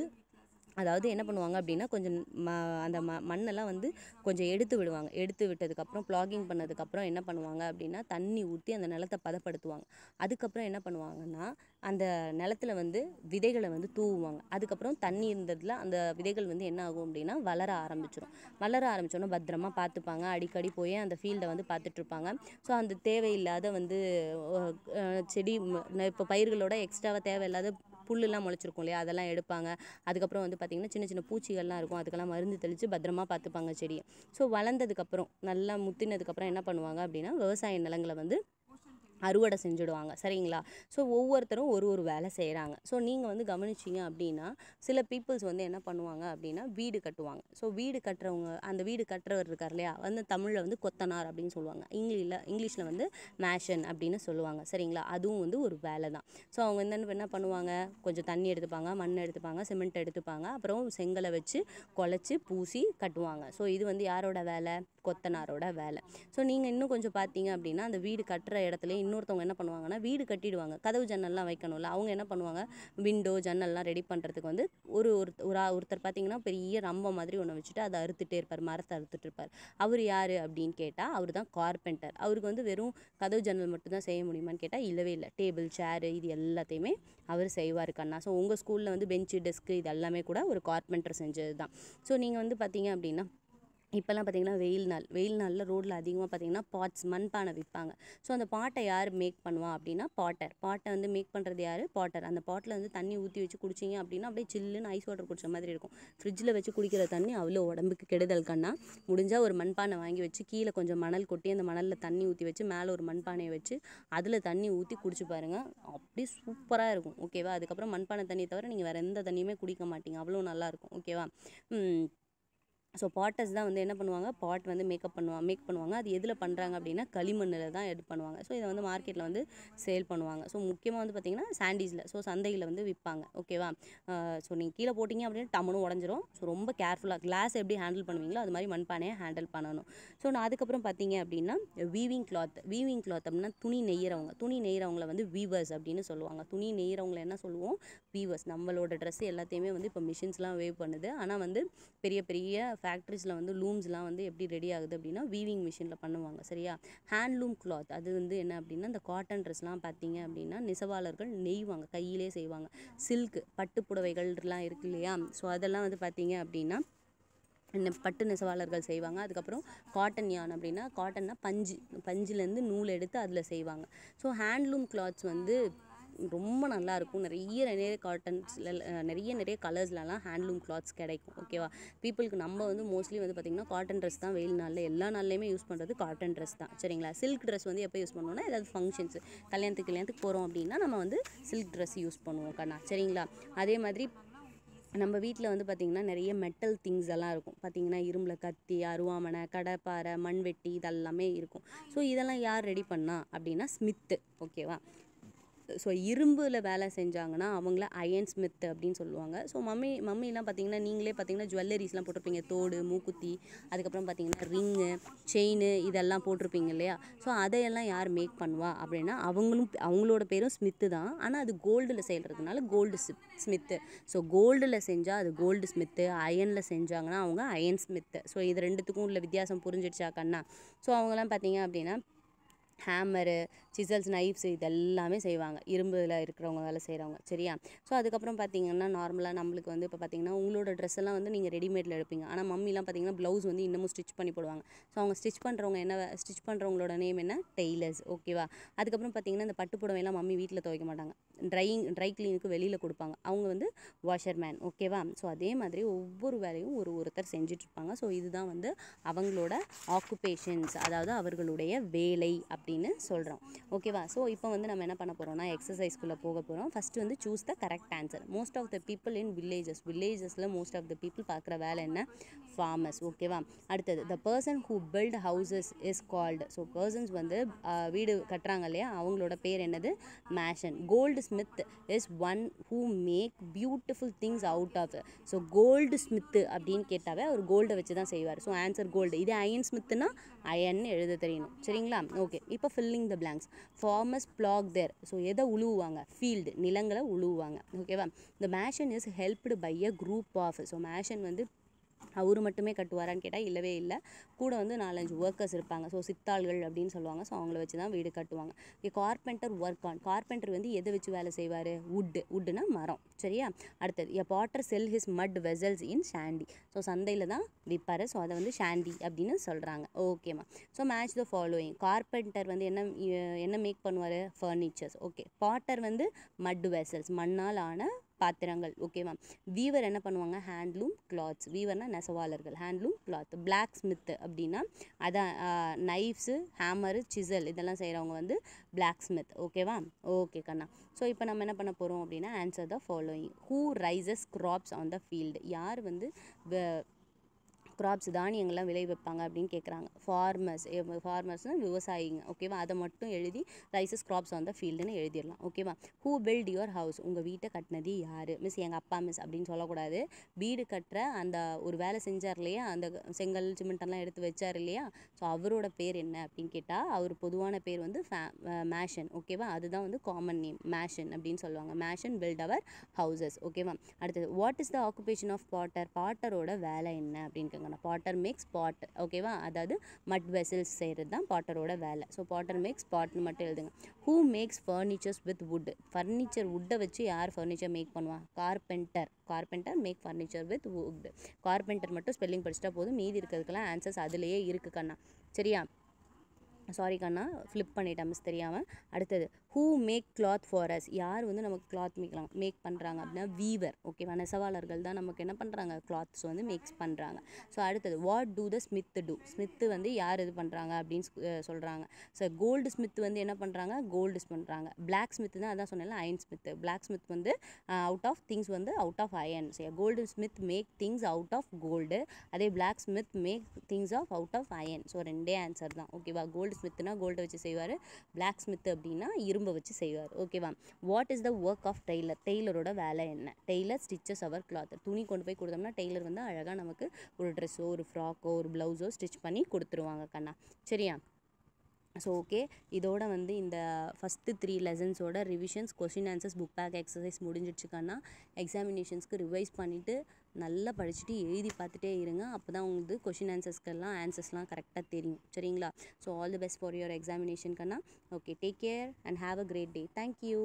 அதாவது என்ன பண்ணுவாங்க அப்படின்னா கொஞ்சம் ம அந்த ம மண்ணெல்லாம் வந்து கொஞ்சம் எடுத்து விடுவாங்க எடுத்து விட்டதுக்கப்புறம் ப்ளாகிங் பண்ணதுக்கப்புறம் என்ன பண்ணுவாங்க அப்படின்னா தண்ணி ஊற்றி அந்த நிலத்தை பதப்படுத்துவாங்க அதுக்கப்புறம் என்ன பண்ணுவாங்கன்னா அந்த நிலத்துல வந்து விதைகளை வந்து தூவுவாங்க அதுக்கப்புறம் தண்ணி இருந்ததில் அந்த விதைகள் வந்து என்ன ஆகும் அப்படின்னா வளர ஆரம்பிச்சிடும் வளர ஆரம்பித்தோன்னே பத்திரமா பார்த்துப்பாங்க அடிக்கடி போய் அந்த ஃபீல்டை வந்து பார்த்துட்ருப்பாங்க ஸோ அந்த தேவையில்லாத வந்து செடி இப்போ பயிர்களோட எக்ஸ்ட்ராவாக தேவையில்லாத புல்லுலாம் முளைச்சிருக்கும் இல்லையா அதெல்லாம் எடுப்பாங்க அதுக்கப்புறம் வந்து பார்த்திங்கன்னா சின்ன சின்ன பூச்சிகள்லாம் இருக்கும் அதுக்கெல்லாம் மருந்து தெளித்து பத்திரமா பார்த்துப்பாங்க செடியை ஸோ வளர்ந்ததுக்கப்புறம் நல்லா முத்தினதுக்கப்புறம் என்ன பண்ணுவாங்க அப்படின்னா விவசாய நிலங்களை வந்து அறுவடை செஞ்சுடுவாங்க சரிங்களா ஸோ ஒவ்வொருத்தரும் ஒரு ஒரு வேலை செய்கிறாங்க ஸோ நீங்கள் வந்து கவனிச்சிங்க அப்படின்னா சில பீப்புள்ஸ் வந்து என்ன பண்ணுவாங்க அப்படின்னா வீடு கட்டுவாங்க ஸோ வீடு கட்டுறவங்க அந்த வீடு கட்டுறவர் இருக்கார் இல்லையா வந்து தமிழில் வந்து கொத்தனார் அப்படின்னு சொல்லுவாங்க இங்கிலீஷில் இங்கிலீஷில் வந்து மேஷன் அப்படின்னு சொல்லுவாங்க சரிங்களா அதுவும் வந்து ஒரு வேலை தான் ஸோ அவங்க என்ன என்ன பண்ணுவாங்க கொஞ்சம் தண்ணி எடுத்துப்பாங்க மண் எடுத்துப்பாங்க சிமெண்ட் எடுத்துப்பாங்க அப்புறம் செங்கலை வச்சு குழச்சி பூசி கட்டுவாங்க ஸோ இது வந்து யாரோட வேலை கொத்தனாரோட வேலை ஸோ நீங்கள் இன்னும் கொஞ்சம் பார்த்தீங்க அப்படின்னா அந்த வீடு கட்டுற இடத்துல இன்னொருத்தவங்க என்ன பண்ணுவாங்கன்னா வீடு கட்டிடுவாங்க கதவு ஜன்னல்லாம் வைக்கணும்ல அவங்க என்ன பண்ணுவாங்க விண்டோ ஜன்னல்லாம் ரெடி பண்ணுறதுக்கு வந்து ஒரு ஒரு ஒருத்தர் பார்த்தீங்கன்னா பெரிய ரம்ப மாதிரி ஒன்று வச்சுட்டு அதை அறுத்துட்டே இருப்பார் மரத்தை அறுத்துட்டு இருப்பார் அவர் யார் அப்படின்னு கேட்டால் அவர் தான் கார்பெண்டர் அவருக்கு வந்து வெறும் கதவு ஜன்னல் மட்டும்தான் செய்ய முடியுமான்னு கேட்டால் இல்லவே இல்லை டேபிள் சேரு இது எல்லாத்தையுமே அவர் செய்வார் கண்ணா ஸோ உங்கள் ஸ்கூலில் வந்து பெஞ்சு டெஸ்க்கு இது எல்லாமே கூட ஒரு கார்பெண்டர் செஞ்சது தான் ஸோ நீங்கள் வந்து பார்த்தீங்க அப்படின்னா இப்போல்லாம் பார்த்தீங்கன்னா வெயில் நாள் வெயில் நாளில் ரோட்டில் அதிகமாக பார்த்திங்கன்னா பாட்ஸ் மண்பானை விற்பாங்க ஸோ அந்த பாட்டை யார் மேக் பண்ணுவா அப்படின்னா பாட்டர் பாட்டை வந்து மேக் பண்ணுறது யார் பாட்டர் அந்த பாட்டில் வந்து தண்ணி ஊற்றி வச்சு குடிச்சிங்க அப்படின்னா அப்படியே சில்லுன்னு ஐஸ் வாட்டர் குடிச்ச மாதிரி இருக்கும் ஃப்ரிட்ஜில் வச்சு குடிக்கிற தண்ணி அவ்வளோ உடம்புக்கு கெடுதல் கண்ணா முடிஞ்சால் ஒரு மண்பானை வாங்கி வச்சு கீழே கொஞ்சம் மணல் கொட்டி அந்த மணலில் தண்ணி ஊற்றி வச்சு மேலே ஒரு மண்பானையை வச்சு அதில் தண்ணி ஊற்றி குடிச்சு பாருங்கள் அப்படியே சூப்பராக இருக்கும் ஓகேவா அதுக்கப்புறம் மண்பானை தண்ணியை தவிர நீங்கள் வேறு எந்த தண்ணியுமே குடிக்க மாட்டீங்க அவ்வளோ நல்லாயிருக்கும் ஓகேவா ஸோ பாட்டர்ஸ் தான் வந்து என்ன பண்ணுவாங்க பாட் வந்து மேக்கப் பண்ணுவாங்க மேக் பண்ணுவாங்க அது எதில் பண்ணுறாங்க அப்படின்னா களிமண்ணில் தான் எடு பண்ணுவாங்க ஸோ இதை வந்து மார்க்கெட்டில் வந்து சேல் பண்ணுவாங்க ஸோ முக்கியமாக வந்து பார்த்திங்கன்னா சாண்டீஸில் ஸோ சந்தையில் வந்து விற்பாங்க ஓகேவா ஸோ நீங்கள் கீழே போட்டிங்க அப்படின்னா டம்மனும் உடஞ்சிரும் ஸோ ரொம்ப கேர்ஃபுல்லாக கிளாஸ் எப்படி ஹேண்டில் பண்ணுவீங்களோ அது மாதிரி மண்பானையை ஹேண்டில் பண்ணணும் ஸோ நான் அதுக்கப்புறம் பார்த்தீங்க அப்படின்னா வீவிங் கிளாத் வீவிங் கிளாத் அப்படின்னா துணி நெய்கிறவங்க துணி நெய்கிறவங்கள வந்து வீவர்ஸ் அப்படின்னு சொல்லுவாங்க துணி நெய்கிறவங்கள என்ன சொல்லுவோம் வீவர்ஸ் நம்மளோட ட்ரெஸ் எல்லாத்தையுமே வந்து இப்போ மிஷின்ஸ்லாம் வேவ் பண்ணுது ஆனால் வந்து பெரிய பெரிய ஃபேக்ட்ரிஸில் வந்து லூம்ஸ்லாம் வந்து எப்படி ரெடி ஆகுது அப்படின்னா வீவிங் மிஷினில் பண்ணுவாங்க சரியா ஹேண்ட்லூம் கிளாத் அது வந்து என்ன அப்படின்னா இந்த காட்டன் ட்ரெஸ்லாம் பார்த்தீங்க அப்படின்னா நெசவாளர்கள் நெய்வாங்க கையிலே செய்வாங்க சில்க்கு பட்டு புடவைகள்லாம் இருக்கு இல்லையா ஸோ அதெல்லாம் வந்து பார்த்தீங்க அப்படின்னா பட்டு நெசவாளர்கள் செய்வாங்க அதுக்கப்புறம் காட்டன் யான் அப்படின்னா காட்டன்னா பஞ்சு பஞ்சிலேருந்து நூல் எடுத்து அதில் செய்வாங்க ஸோ ஹேண்ட்லூம் கிளாத்ஸ் வந்து ரொம்ப நல்லாயிருக்கும் நிறைய நிறைய காட்டன்ஸில் நிறைய நிறைய கலர்ஸ்லலாம் ஹேண்ட்லூம் கிளாத்ஸ் கிடைக்கும் ஓகேவா பீப்புளுக்கு நம்ம வந்து மோஸ்ட்லி வந்து பார்த்திங்கன்னா காட்டன் ட்ரெஸ் தான் வெயில் நாளில் எல்லா நாள்லையுமே யூஸ் பண்ணுறது காட்டன் ட்ரெஸ் தான் சரிங்களா சில்க் ட்ரெஸ் வந்து எப்போ யூஸ் பண்ணுவோம்னா ஏதாவது ஃபங்க்ஷன்ஸ் கல்யாணத்துக்கு கல்யாணத்துக்கு போகிறோம் அப்படின்னா நம்ம வந்து சில்க் ட்ரெஸ் யூஸ் பண்ணுவோம் கண்ணா சரிங்களா அதே மாதிரி நம்ம வீட்டில் வந்து பார்த்திங்கன்னா நிறைய மெட்டல் திங்ஸ் எல்லாம் இருக்கும் பார்த்திங்கன்னா இரும்பில் கத்தி அருவாமனை கடப்பாறை மண்வெட்டி இதெல்லாமே இருக்கும் ஸோ இதெல்லாம் யார் ரெடி பண்ணால் அப்படின்னா ஸ்மித்து ஓகேவா ஸோ இரும்பில் வேலை செஞ்சாங்கன்னா அவங்கள அயன் ஸ்மித் அப்படின்னு சொல்லுவாங்க ஸோ மம்மி மம்மிலாம் பார்த்தீங்கன்னா நீங்களே பார்த்தீங்கன்னா ஜுவல்லரிஸ்லாம் போட்டிருப்பீங்க தோடு மூக்குத்தி அதுக்கப்புறம் பார்த்தீங்கன்னா ரிங்கு செயின் இதெல்லாம் போட்டிருப்பீங்க இல்லையா ஸோ அதையெல்லாம் யார் மேக் பண்ணுவா அப்படின்னா அவங்களும் அவங்களோட பேரும் ஸ்மித்து தான் ஆனால் அது கோல்டில் செய்கிறதுனால கோல்டு ஸ்மித்து ஸோ கோல்டில் செஞ்சால் அது கோல்டு ஸ்மித்து அயனில் செஞ்சாங்கன்னா அவங்க அயன் ஸ்மித்து ஸோ இது ரெண்டுத்துக்கும் உள்ள வித்தியாசம் புரிஞ்சிடுச்சா கண்ணா ஸோ அவங்களாம் பார்த்தீங்க அப்படின்னா ஹேமரு சிசல்ஸ் நைஃப்ஸ் இதெல்லாமே செய்வாங்க இரும்பில் இருக்கிறவங்க வேலை செய்கிறவங்க சரியா ஸோ அதுக்கப்புறம் பார்த்திங்கன்னா நார்மலாக நம்மளுக்கு வந்து இப்போ பார்த்தீங்கன்னா உங்களோட ட்ரெஸ் எல்லாம் வந்து நீங்கள் ரெடிமேடில் எடுப்பீங்க ஆனால் மம்மிலாம் பார்த்தீங்கன்னா ப்ளவுஸ் வந்து இன்னமும் ஸ்டிச் பண்ணி போடுவாங்க ஸோ அவங்க ஸ்டிச் பண்ணுறவங்க என்ன ஸ்டிச் பண்ணுறவங்களோட நேம் என்ன டெய்லர்ஸ் ஓகேவா அதுக்கப்புறம் பார்த்தீங்கன்னா இந்த பட்டு புடவைலாம் மம்மி வீட்டில் துவைக்க மாட்டாங்க ட்ரையிங் ட்ரை க்ளீனுக்கு வெளியில் கொடுப்பாங்க அவங்க வந்து வாஷர்மேன் ஓகேவா ஸோ அதே மாதிரி ஒவ்வொரு வேலையும் ஒரு ஒருத்தர் செஞ்சிட்ருப்பாங்க ஸோ இதுதான் வந்து அவங்களோட ஆக்குபேஷன்ஸ் அதாவது அவர்களுடைய வேலை அப்படின்னு சொல்கிறோம் ஓகேவா ஸோ இப்போ வந்து நம்ம என்ன பண்ண போகிறோம்னா எக்ஸசைஸ்க்குள்ளே போக போகிறோம் ஃபஸ்ட்டு வந்து choose the correct answer most of the people in villages வில்லேஜஸில் மோஸ்ட் ஆஃப் த பீப்புள் பார்க்குற வேலை என்ன ஃபார்மர்ஸ் ஓகேவா அடுத்தது the person who build houses is called so persons வந்து வீடு கட்டுறாங்க இல்லையா அவங்களோட பேர் என்னது mason goldsmith is one who make beautiful things out of so goldsmith அப்படின்னு கேட்டாவே அவர் கோல்டை வச்சு தான் செய்வார் ஸோ ஆன்சர் கோல்டு இது அயன் ஸ்மித்துனா அயன் எழுத தெரியணும் சரிங்களா ஓகே இப்போ filling the blanks farmers black their so எதை உழுவுவாங்க ஃபீல்டு நிலங்களை உழுவுவாங்க ஓகேவா இந்த mason is helped by a group of so mason வந்து அவர் மட்டுமே கட்டுவாரான்னு கேட்டால் இல்லவே இல்லை கூட வந்து நாலஞ்சு ஒர்க்கர்ஸ் இருப்பாங்க ஸோ சித்தாள்கள் அப்படின்னு சொல்லுவாங்க ஸோ அவங்கள வச்சு தான் வீடு கட்டுவாங்க கார்பெண்டர் ஒர்க் ஆன் கார்பெண்டர் வந்து எதை வச்சு வேலை செய்வார் உட்டு உட்டுனா மரம் சரியா அடுத்தது a potter sell his mud vessels in shandy so சந்தையில் தான் விற்பார் ஸோ அதை வந்து ஷாண்டி அப்படின்னு சொல்கிறாங்க ஓகேம்மா so match the following carpenter வந்து என்ன என்ன மேக் பண்ணுவார் ஃபர்னிச்சர்ஸ் ஓகே பாட்டர் வந்து மட் வெசல்ஸ் மண்ணால் ஆன பாத்திரங்கள் ஓகேவா வீவர் என்ன பண்ணுவாங்க ஹேண்ட்லூம் கிளாத்ஸ் வீவர்னால் நெசவாளர்கள் ஹேண்ட்லூம் கிளாத் பிளாக் ஸ்மித்து அப்படின்னா அதான் நைஃப்ஸு ஹேமரு சிசல் இதெல்லாம் செய்கிறவங்க வந்து பிளாக் ஸ்மித் ஓகேவா ஓகே கண்ணா ஸோ இப்போ நம்ம என்ன பண்ண போகிறோம் அப்படின்னா answer the following who raises crops on the field யார் வந்து க்ராப்ஸ் தானியங்கள்லாம் விளைவிப்பாங்க அப்படின்னு கேட்குறாங்க ஃபார்மர்ஸ் ஃபார்மர்ஸ்னால் விவசாயிங்க ஓகேவா அதை மட்டும் எழுதி ரைசஸ் க்ராப்ஸ் வந்த ஃபீல்டுன்னு எழுதிடலாம் ஓகேவா ஹூ பில்ட் யுவர் ஹவுஸ் உங்கள் வீட்டை கட்டினது யார் மிஸ் எங்கள் அப்பா மிஸ் அப்படின்னு சொல்லக்கூடாது வீடு கட்டுற அந்த ஒரு வேலை செஞ்சார் இல்லையா அந்த செங்கல் சிமெண்டெல்லாம் எடுத்து வச்சார் இல்லையா ஸோ அவரோட பேர் என்ன அப்படின்னு கேட்டால் அவர் பொதுவான பேர் வந்து ஃபே மேஷன் ஓகேவா அதுதான் வந்து காமன் நேம் மேஷன் அப்படின்னு சொல்லுவாங்க மேஷன் பில்ட் அவர் ஹவுசஸ் ஓகேவா அடுத்தது what is the occupation of potter பாட்டரோட வேலை என்ன அப்படின்னு சொல்லுவாங்கன்னா பாட்டர் மேக்ஸ் பாட் ஓகேவா அதாவது மட் வெசல்ஸ் செய்கிறது தான் பாட்டரோட வேலை ஸோ பாட்டர் மேக்ஸ் பாட்னு மட்டும் எழுதுங்க who makes furnitures with wood furniture வுட்டை வச்சு யார் ஃபர்னிச்சர் மேக் பண்ணுவா carpenter carpenter make furniture with wood carpenter மட்டும் ஸ்பெல்லிங் படிச்சிட்டா போதும் மீதி இருக்கிறதுக்கெல்லாம் ஆன்சர்ஸ் அதுலேயே இருக்குது கண்ணா சரியா சாரி கண்ணா ஃப்ளிப் பண்ணிட்டேன் மிஸ் தெரியாமல் அடுத்தது who make cloth for us யார் வந்து நமக்கு கிளாத் மேக்லாம் மேக் பண்ணுறாங்க அப்படின்னா வீவர் ஓகேவா நெசவாளர்கள் தான் நமக்கு என்ன பண்ணுறாங்க கிளாத்ஸ் வந்து மேக்ஸ் பண்ணுறாங்க ஸோ அடுத்தது what do the smith do smith வந்து யார் இது பண்ணுறாங்க அப்படின்னு சொல்கிறாங்க ஸோ கோல்டு ஸ்மித் வந்து என்ன பண்ணுறாங்க கோல்டு பண்ணுறாங்க பிளாக் ஸ்மித் தான் அதான் சொன்னேன் அயன் ஸ்மித் பிளாக் ஸ்மித் வந்து அவுட் ஆஃப் திங்ஸ் வந்து out of iron so goldsmith make things out of gold அதே blacksmith make things of out of iron so ரெண்டே ஆன்சர் தான் ஓகேவா கோல்டு கோல்டு ஸ்மித்னா கோல்டை வச்சு செய்வார் பிளாக் ஸ்மித் அப்படின்னா இரும்பை வச்சு செய்வார் ஓகேவா what is the work of tailor டெய்லரோட வேலை என்ன டெய்லர் ஸ்டிச்சஸ் அவர் கிளாத் துணி கொண்டு போய் கொடுத்தோம்னா டெய்லர் வந்து அழகாக நமக்கு ஒரு ட்ரெஸ்ஸோ ஒரு ஃப்ராக்கோ ஒரு ப்ளவுஸோ ஸ்டிச் பண்ணி கொடுத்துருவாங்க கண்ணா சரியா ஸோ ஓகே இதோட வந்து இந்த ஃபஸ்ட்டு த்ரீ லெசன்ஸோட revisions question answers book back exercise முடிஞ்சிடுச்சுக்கான்னா எக்ஸாமினேஷன்ஸ்க்கு ரிவைஸ் பண்ணிவிட்டு நல்லா படிச்சுட்டு எழுதி பார்த்துட்டே இருங்க அப்போ தான் உங்களுக்கு கொஷின் ஆன்சர்ஸ்க்கெல்லாம் ஆன்சர்ஸ்லாம் கரெக்டாக தெரியும் சரிங்களா so all the best for your examination கண்ணா okay take care and have a great day thank you